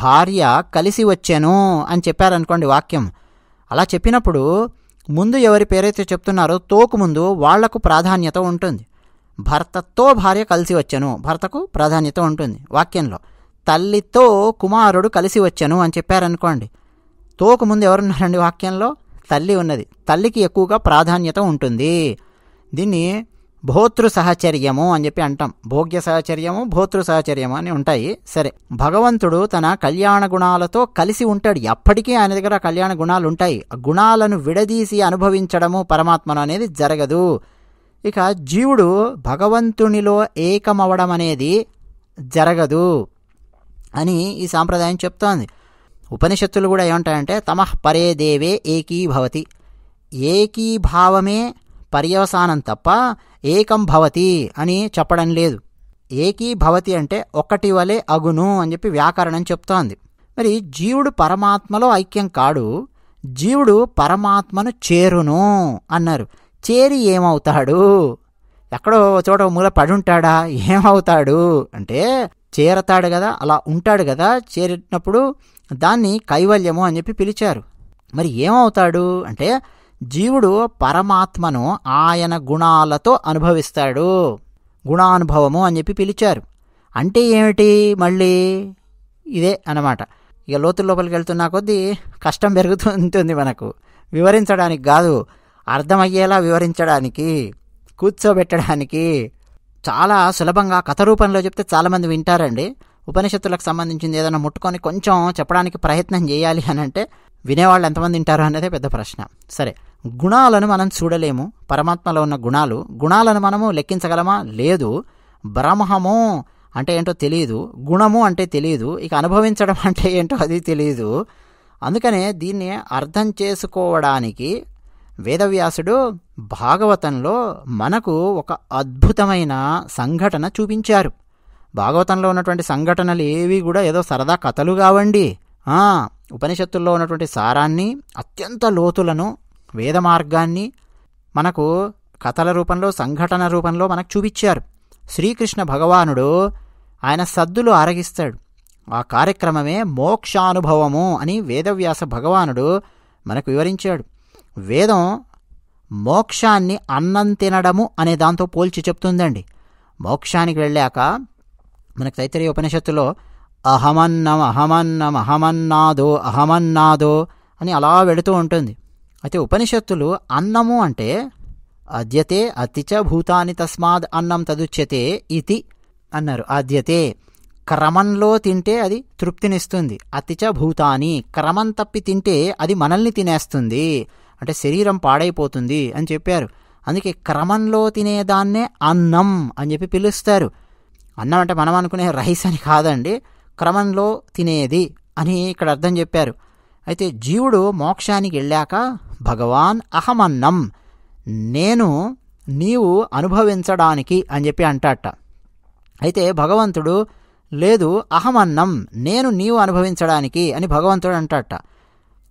[SPEAKER 1] భార్య కలిసి వచ్చాను అని చెప్పారనుకోండి వాక్యం అలా చెప్పినప్పుడు ముందు ఎవరి పేరైతే చెప్తున్నారో తోకు ముందు వాళ్లకు ప్రాధాన్యత ఉంటుంది భర్తతో భార్య కలిసి వచ్చాను భర్తకు ప్రాధాన్యత ఉంటుంది వాక్యంలో తల్లితో కుమారుడు కలిసి వచ్చాను అని చెప్పారనుకోండి తోకు ముందు ఎవరున్నారండి వాక్యంలో తల్లి ఉన్నది తల్లికి ఎక్కువగా ప్రాధాన్యత ఉంటుంది దీన్ని భోతృ సహచర్యము అని చెప్పి అంటాం భోగ్య సహచర్యము భోతృ సహచర్యము అని ఉంటాయి సరే భగవంతుడు తన కళ్యాణ గుణాలతో కలిసి ఉంటాడు ఎప్పటికీ ఆయన దగ్గర కళ్యాణ గుణాలు ఉంటాయి ఆ గుణాలను విడదీసి అనుభవించడము పరమాత్మను అనేది జరగదు ఇక జీవుడు భగవంతునిలో ఏకమవడం అనేది జరగదు అని ఈ సాంప్రదాయం చెప్తోంది ఉపనిషత్తులు కూడా ఏమంటాయంటే తమ పరే దేవే ఏకీభవతి ఏకీభావమే పర్యవసానం తప్ప ఏకం భవతి అని చెప్పడం లేదు ఏకీ భవతి అంటే ఒకటి వలె అగును అని చెప్పి వ్యాకరణం చెప్తోంది మరి జీవుడు పరమాత్మలో ఐక్యం కాడు జీవుడు పరమాత్మను చేరును అన్నారు చేరి ఏమవుతాడు ఎక్కడో చోట మూల పడుంటాడా ఏమవుతాడు అంటే చేరతాడు కదా అలా ఉంటాడు కదా చేరినప్పుడు దాన్ని కైవల్యము అని చెప్పి పిలిచారు మరి ఏమవుతాడు అంటే జీవుడు పరమాత్మను ఆయన గుణాలతో అనుభవిస్తాడు గుణానుభవము అని చెప్పి పిలిచారు అంటే ఏమిటి మళ్ళీ ఇదే అనమాట ఇక లోతు లోపలికి వెళ్తున్న కొద్దీ కష్టం పెరుగుతుంటుంది మనకు వివరించడానికి కాదు అర్థమయ్యేలా వివరించడానికి కూర్చోబెట్టడానికి చాలా సులభంగా కథ రూపంలో చెప్తే చాలామంది వింటారండి ఉపనిషత్తులకు సంబంధించింది ఏదైనా ముట్టుకొని కొంచెం చెప్పడానికి ప్రయత్నం చేయాలి అని అంటే వినేవాళ్ళు ఎంతమంది వింటారు అనేదే పెద్ద ప్రశ్న సరే గుణాలను మనం చూడలేము పరమాత్మలో ఉన్న గుణాలు గుణాలను మనము లెక్కించగలమా లేదు బ్రహ్మము అంటే ఏంటో తెలియదు గుణము అంటే తెలియదు ఇక అనుభవించడం అంటే ఏంటో అది తెలియదు అందుకనే దీన్ని అర్థం చేసుకోవడానికి వేదవ్యాసుడు భాగవతంలో మనకు ఒక అద్భుతమైన సంఘటన చూపించారు భాగవతంలో ఉన్నటువంటి సంఘటనలు ఏవి కూడా ఏదో సరదా కథలు కావండి ఉపనిషత్తుల్లో ఉన్నటువంటి సారాన్ని అత్యంత లోతులను వేద మార్గాన్ని మనకు కథల రూపంలో సంఘటన రూపంలో మనకు చూపించారు శ్రీకృష్ణ భగవానుడు ఆయన సద్దులు ఆరగిస్తాడు ఆ కార్యక్రమమే మోక్షానుభవము అని వేదవ్యాస భగవానుడు మనకు వివరించాడు వేదం మోక్షాన్ని అన్నం తినడము అనే దాంతో పోల్చి చెప్తుందండి మోక్షానికి వెళ్ళాక మనకు తైతరీయ ఉపనిషత్తులో అహమన్నం అహమన్నం అహమన్నాదో అహమన్నాదో అని అలా వెడుతూ ఉంటుంది అయితే ఉపనిషత్తులు అన్నము అంటే అద్యతే అతిచ భూతాని తస్మాద్ అన్నం తదుచ్యతే ఇది అన్నారు అద్యతే క్రమంలో తింటే అది తృప్తినిస్తుంది అతిచ భూతాని క్రమం తప్పి తింటే అది మనల్ని తినేస్తుంది అంటే శరీరం పాడైపోతుంది అని చెప్పారు అందుకే క్రమంలో తినేదాన్నే అన్నం అని చెప్పి పిలుస్తారు అన్నం అంటే మనం అనుకునే రైస్ అని కాదండి క్రమంలో తినేది అని ఇక్కడ అర్థం చెప్పారు అయితే జీవుడు మోక్షానికి వెళ్ళాక భగవాన్ అహమన్నం నేను నీవు అనుభవించడానికి అని చెప్పి అంటాట అయితే భగవంతుడు లేదు అహమన్నం నేను నీవు అనుభవించడానికి అని భగవంతుడు అంటాట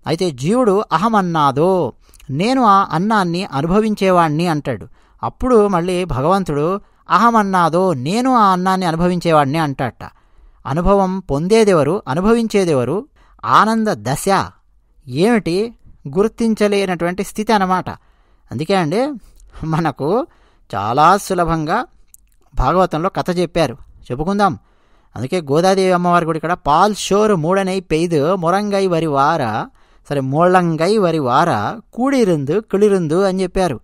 [SPEAKER 1] అయితే జీవుడు అహమన్నాదో నేను ఆ అన్నాన్ని అనుభవించేవాణ్ణి అంటాడు అప్పుడు మళ్ళీ భగవంతుడు అహమన్నాదో నేను ఆ అన్నాన్ని అనుభవించేవాడిని అంటాట అనుభవం పొందేదెవరు అనుభవించేదెవరు ఆనంద దశ ఏమిటి గుర్తించలేనటువంటి స్థితి అన్నమాట అందుకే అండి మనకు చాలా సులభంగా భాగవతంలో కథ చెప్పారు చెప్పుకుందాం అందుకే గోదాదేవి అమ్మవారి గుడి ఇక్కడ పాల్ షోరు మూడనై పెయ్దు మురంగై వరి వార సరే మూలంగై వరి వార కూడిరుందు కిళిరుందు అని చెప్పారు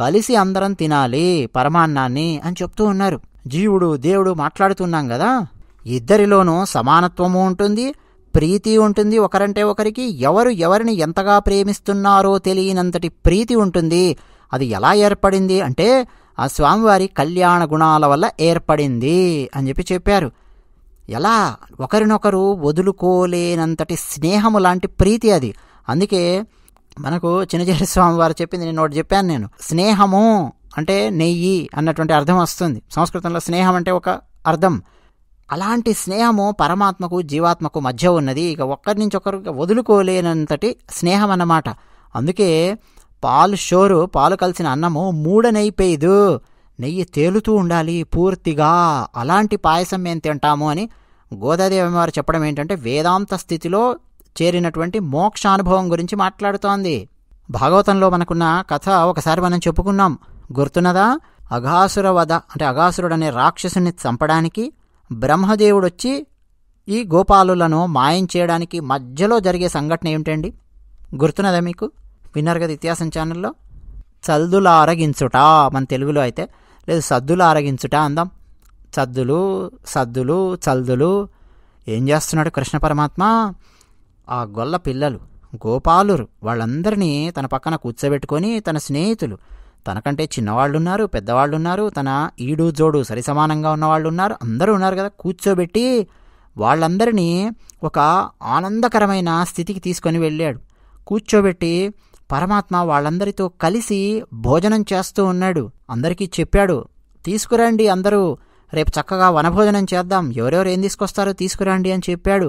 [SPEAKER 1] కలిసి అందరం తినాలి పరమాన్నాన్ని అని చెప్తూ ఉన్నారు జీవుడు దేవుడు మాట్లాడుతున్నాం కదా ఇద్దరిలోనూ సమానత్వము ఉంటుంది ప్రీతి ఉంటుంది ఒకరంటే ఒకరికి ఎవరు ఎవరిని ఎంతగా ప్రేమిస్తున్నారో తెలియనంతటి ప్రీతి ఉంటుంది అది ఎలా ఏర్పడింది అంటే ఆ స్వామివారి కళ్యాణ గుణాల వల్ల ఏర్పడింది అని చెప్పి చెప్పారు ఎలా ఒకరినొకరు వదులుకోలేనంతటి స్నేహము లాంటి ప్రీతి అది అందుకే మనకు చిన్నచేరి స్వామి వారు చెప్పింది నేను ఒకటి చెప్పాను నేను స్నేహము అంటే నెయ్యి అన్నటువంటి అర్థం వస్తుంది సంస్కృతంలో స్నేహం అంటే ఒక అర్థం అలాంటి స్నేహము పరమాత్మకు జీవాత్మకు మధ్య ఉన్నది ఇక ఒక్కరి నుంచి ఒకరు వదులుకోలేనంతటి స్నేహం అన్నమాట అందుకే పాలు షోరు పాలు కలిసిన అన్నము మూడనైపోయేదు నెయ్యి తేలుతూ ఉండాలి పూర్తిగా అలాంటి పాయసం మేము తింటాము అని గోదాదేవి వారు చెప్పడం ఏంటంటే వేదాంత స్థితిలో చేరినటువంటి మోక్షానుభవం గురించి మాట్లాడుతోంది భాగవతంలో మనకున్న కథ ఒకసారి మనం చెప్పుకున్నాం గుర్తున్నదా అఘాసురవధ అంటే అఘాసురుడు అనే రాక్షసుని చంపడానికి బ్రహ్మదేవుడొచ్చి ఈ గోపాలులను మాయం చేయడానికి మధ్యలో జరిగే సంఘటన ఏమిటండి గుర్తున్నదా మీకు విన్నారు కదా ఇతిహాసం ఛానల్లో చల్దుల ఆరగించుట మన తెలుగులో అయితే లేదు సద్దుల ఆరగించుట అందాం సద్దులు సద్దులు చల్దులు ఏం చేస్తున్నాడు కృష్ణ పరమాత్మ ఆ గొల్ల పిల్లలు గోపాలురు వాళ్ళందరినీ తన పక్కన కూర్చోబెట్టుకొని తన స్నేహితులు తనకంటే చిన్నవాళ్ళున్నారు పెద్దవాళ్ళున్నారు తన ఈడు జోడు సరి సమానంగా ఉన్నవాళ్ళు ఉన్నారు అందరూ ఉన్నారు కదా కూర్చోబెట్టి వాళ్ళందరినీ ఒక ఆనందకరమైన స్థితికి తీసుకొని వెళ్ళాడు కూర్చోబెట్టి పరమాత్మ వాళ్ళందరితో కలిసి భోజనం చేస్తూ ఉన్నాడు అందరికీ చెప్పాడు తీసుకురండి అందరూ రేపు చక్కగా వనభోజనం చేద్దాం ఎవరెవరు ఏం తీసుకొస్తారో తీసుకురండి అని చెప్పాడు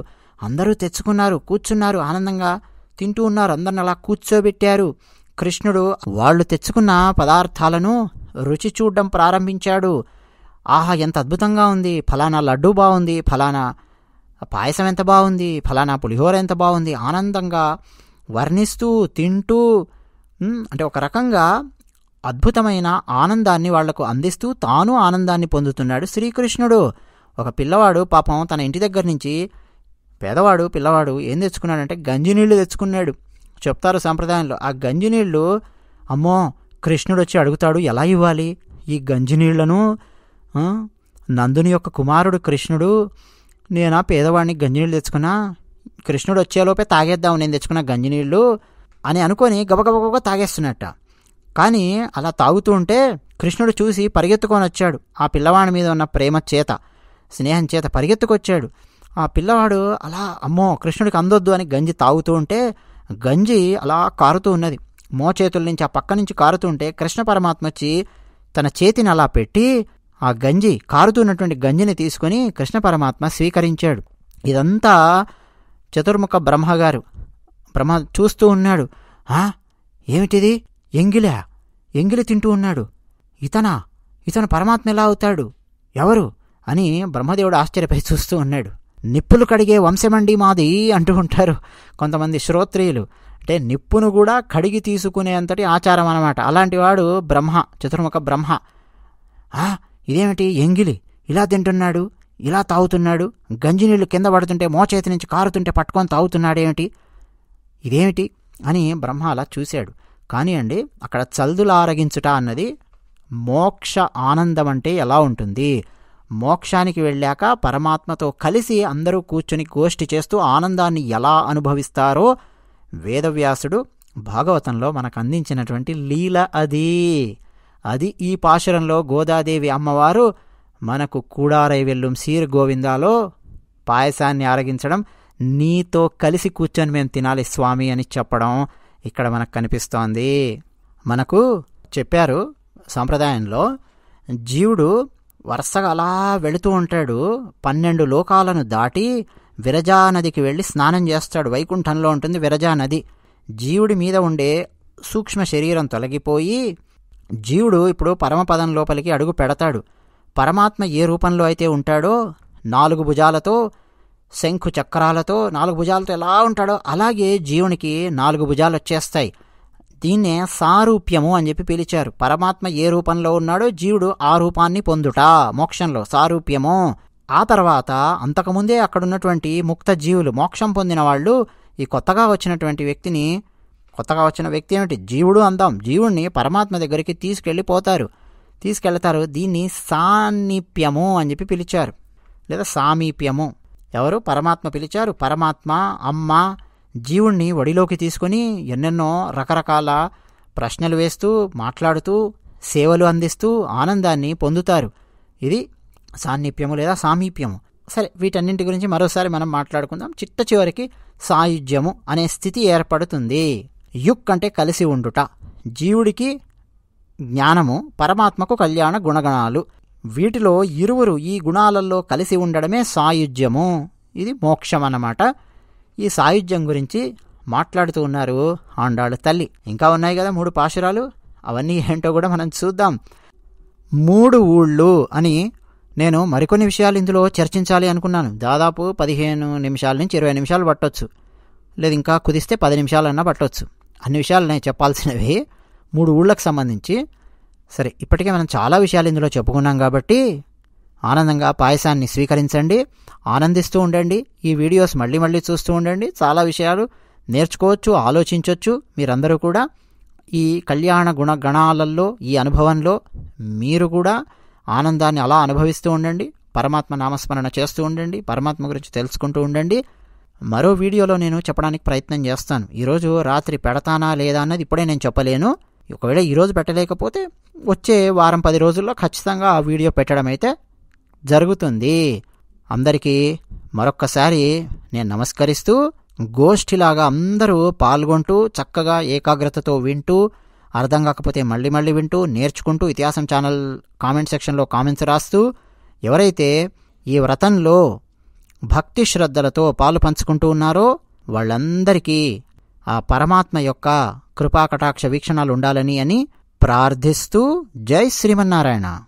[SPEAKER 1] అందరూ తెచ్చుకున్నారు కూర్చున్నారు ఆనందంగా తింటూ ఉన్నారు అందరిని అలా కూర్చోబెట్టారు కృష్ణుడు వాళ్ళు తెచ్చుకున్న పదార్థాలను రుచి చూడ్డం ప్రారంభించాడు ఆహా ఎంత అద్భుతంగా ఉంది ఫలానా లడ్డు బాగుంది ఫలానా పాయసం ఎంత బాగుంది ఫలానా పులిహోర ఎంత బాగుంది ఆనందంగా వర్ణిస్తూ తింటూ అంటే ఒక రకంగా అద్భుతమైన ఆనందాన్ని వాళ్లకు అందిస్తూ తాను ఆనందాన్ని పొందుతున్నాడు శ్రీకృష్ణుడు ఒక పిల్లవాడు పాపం తన ఇంటి దగ్గర నుంచి పేదవాడు పిల్లవాడు ఏం తెచ్చుకున్నాడంటే గంజినీళ్ళు తెచ్చుకున్నాడు చెప్తారు సాంప్రదాయంలో ఆ గంజి నీళ్లు అమ్మో కృష్ణుడు వచ్చి అడుగుతాడు ఎలా ఇవ్వాలి ఈ గంజి నీళ్లను నందుని యొక్క కుమారుడు కృష్ణుడు నేను ఆ పేదవాడిని గంజినీళ్ళు తెచ్చుకున్నా కృష్ణుడు వచ్చేలోపే తాగేద్దాం నేను తెచ్చుకున్న గంజినీళ్ళు అని అనుకొని గబగబగబ తాగేస్తున్నట్ట కానీ అలా తాగుతూ ఉంటే కృష్ణుడు చూసి పరిగెత్తుకొని వచ్చాడు ఆ పిల్లవాడి మీద ఉన్న ప్రేమ చేత స్నేహం చేత పరిగెత్తుకొచ్చాడు ఆ పిల్లవాడు అలా అమ్మో కృష్ణుడికి అందొద్దు అని గంజి తాగుతూ ఉంటే గంజి అలా కారుతూ ఉన్నది మోచేతుల నుంచి ఆ పక్క నుంచి ఉంటే కృష్ణ పరమాత్మ వచ్చి తన చేతిని అలా పెట్టి ఆ గంజి కారుతున్నటువంటి గంజిని తీసుకొని కృష్ణ పరమాత్మ స్వీకరించాడు ఇదంతా చతుర్ముఖ బ్రహ్మగారు బ్రహ్మ చూస్తూ ఉన్నాడు ఆ ఏమిటిది ఎంగిలా ఎంగిలి తింటూ ఉన్నాడు ఇతనా ఇతను పరమాత్మ ఎలా అవుతాడు ఎవరు అని బ్రహ్మదేవుడు ఆశ్చర్యపై చూస్తూ ఉన్నాడు నిప్పులు కడిగే వంశమండి మాది అంటూ ఉంటారు కొంతమంది శ్రోత్రియులు అంటే నిప్పును కూడా కడిగి తీసుకునే అంతటి ఆచారం అనమాట అలాంటి వాడు బ్రహ్మ చతుర్ముఖ బ్రహ్మ ఇదేమిటి ఎంగిలి ఇలా తింటున్నాడు ఇలా తాగుతున్నాడు గంజినీళ్ళు కింద పడుతుంటే మోచేతి నుంచి కారుతుంటే పట్టుకొని తాగుతున్నాడేమిటి ఇదేమిటి అని బ్రహ్మ అలా చూశాడు కానీ అండి అక్కడ చల్దులారగించుట అన్నది మోక్ష ఆనందం అంటే ఎలా ఉంటుంది మోక్షానికి వెళ్ళాక పరమాత్మతో కలిసి అందరూ కూర్చుని గోష్ఠి చేస్తూ ఆనందాన్ని ఎలా అనుభవిస్తారో వేదవ్యాసుడు భాగవతంలో మనకు అందించినటువంటి లీల అది అది ఈ పాశురంలో గోదాదేవి అమ్మవారు మనకు కూడారై వెళ్ళుం సీర్ గోవిందాలో పాయసాన్ని ఆరగించడం నీతో కలిసి కూర్చొని మేము తినాలి స్వామి అని చెప్పడం ఇక్కడ మనకు కనిపిస్తోంది మనకు చెప్పారు సాంప్రదాయంలో జీవుడు వరుసగా అలా వెళుతూ ఉంటాడు పన్నెండు లోకాలను దాటి విరజానదికి వెళ్ళి స్నానం చేస్తాడు వైకుంఠంలో ఉంటుంది విరజానది జీవుడి మీద ఉండే సూక్ష్మ శరీరం తొలగిపోయి జీవుడు ఇప్పుడు పరమపదం లోపలికి అడుగు పెడతాడు పరమాత్మ ఏ రూపంలో అయితే ఉంటాడో నాలుగు భుజాలతో శంఖు చక్రాలతో నాలుగు భుజాలతో ఎలా ఉంటాడో అలాగే జీవునికి నాలుగు భుజాలు వచ్చేస్తాయి దీన్నే సారూప్యము అని చెప్పి పిలిచారు పరమాత్మ ఏ రూపంలో ఉన్నాడో జీవుడు ఆ రూపాన్ని పొందుట మోక్షంలో సారూప్యము ఆ తర్వాత అంతకుముందే అక్కడున్నటువంటి ముక్త జీవులు మోక్షం పొందిన వాళ్ళు ఈ కొత్తగా వచ్చినటువంటి వ్యక్తిని కొత్తగా వచ్చిన వ్యక్తి ఏమిటి జీవుడు అందాం జీవుడిని పరమాత్మ దగ్గరికి తీసుకెళ్ళిపోతారు తీసుకెళ్తారు దీన్ని సాన్నిప్యము అని చెప్పి పిలిచారు లేదా సామీప్యము ఎవరు పరమాత్మ పిలిచారు పరమాత్మ అమ్మ జీవుణ్ణి వడిలోకి తీసుకొని ఎన్నెన్నో రకరకాల ప్రశ్నలు వేస్తూ మాట్లాడుతూ సేవలు అందిస్తూ ఆనందాన్ని పొందుతారు ఇది సాన్నిప్యము లేదా సామీప్యము సరే వీటన్నింటి గురించి మరోసారి మనం మాట్లాడుకుందాం చిట్ట చివరికి సాయుధ్యము అనే స్థితి ఏర్పడుతుంది యుక్ అంటే కలిసి ఉండుట జీవుడికి జ్ఞానము పరమాత్మకు కళ్యాణ గుణగణాలు వీటిలో ఇరువురు ఈ గుణాలలో కలిసి ఉండడమే సాయుధ్యము ఇది మోక్షం అన్నమాట ఈ సాయుధ్యం గురించి మాట్లాడుతూ ఉన్నారు ఆండాళ్ళ తల్లి ఇంకా ఉన్నాయి కదా మూడు పాశురాలు అవన్నీ ఏంటో కూడా మనం చూద్దాం మూడు ఊళ్ళు అని నేను మరికొన్ని విషయాలు ఇందులో చర్చించాలి అనుకున్నాను దాదాపు పదిహేను నిమిషాల నుంచి ఇరవై నిమిషాలు పట్టవచ్చు లేదు ఇంకా కుదిస్తే పది నిమిషాలన్నా పట్టవచ్చు అన్ని విషయాలు నేను చెప్పాల్సినవి మూడు ఊళ్ళకు సంబంధించి సరే ఇప్పటికే మనం చాలా విషయాలు ఇందులో చెప్పుకున్నాం కాబట్టి ఆనందంగా పాయసాన్ని స్వీకరించండి ఆనందిస్తూ ఉండండి ఈ వీడియోస్ మళ్ళీ మళ్ళీ చూస్తూ ఉండండి చాలా విషయాలు నేర్చుకోవచ్చు ఆలోచించవచ్చు మీరందరూ కూడా ఈ కళ్యాణ గుణగణాలలో ఈ అనుభవంలో మీరు కూడా ఆనందాన్ని అలా అనుభవిస్తూ ఉండండి పరమాత్మ నామస్మరణ చేస్తూ ఉండండి పరమాత్మ గురించి తెలుసుకుంటూ ఉండండి మరో వీడియోలో నేను చెప్పడానికి ప్రయత్నం చేస్తాను ఈరోజు రాత్రి పెడతానా లేదా అన్నది ఇప్పుడే నేను చెప్పలేను ఒకవేళ ఈరోజు పెట్టలేకపోతే వచ్చే వారం పది రోజుల్లో ఖచ్చితంగా ఆ వీడియో పెట్టడం అయితే జరుగుతుంది అందరికీ మరొక్కసారి నేను నమస్కరిస్తూ గోష్ఠిలాగా అందరూ పాల్గొంటూ చక్కగా ఏకాగ్రతతో వింటూ అర్థం కాకపోతే మళ్ళీ మళ్ళీ వింటూ నేర్చుకుంటూ ఇతిహాసం ఛానల్ కామెంట్ సెక్షన్లో కామెంట్స్ రాస్తూ ఎవరైతే ఈ వ్రతంలో భక్తి శ్రద్ధలతో పాలు పంచుకుంటూ ఉన్నారో వాళ్ళందరికీ ఆ పరమాత్మ యొక్క కృపాకటాక్ష వీక్షణాలు ఉండాలని అని ప్రార్థిస్తూ జై శ్రీమన్నారాయణ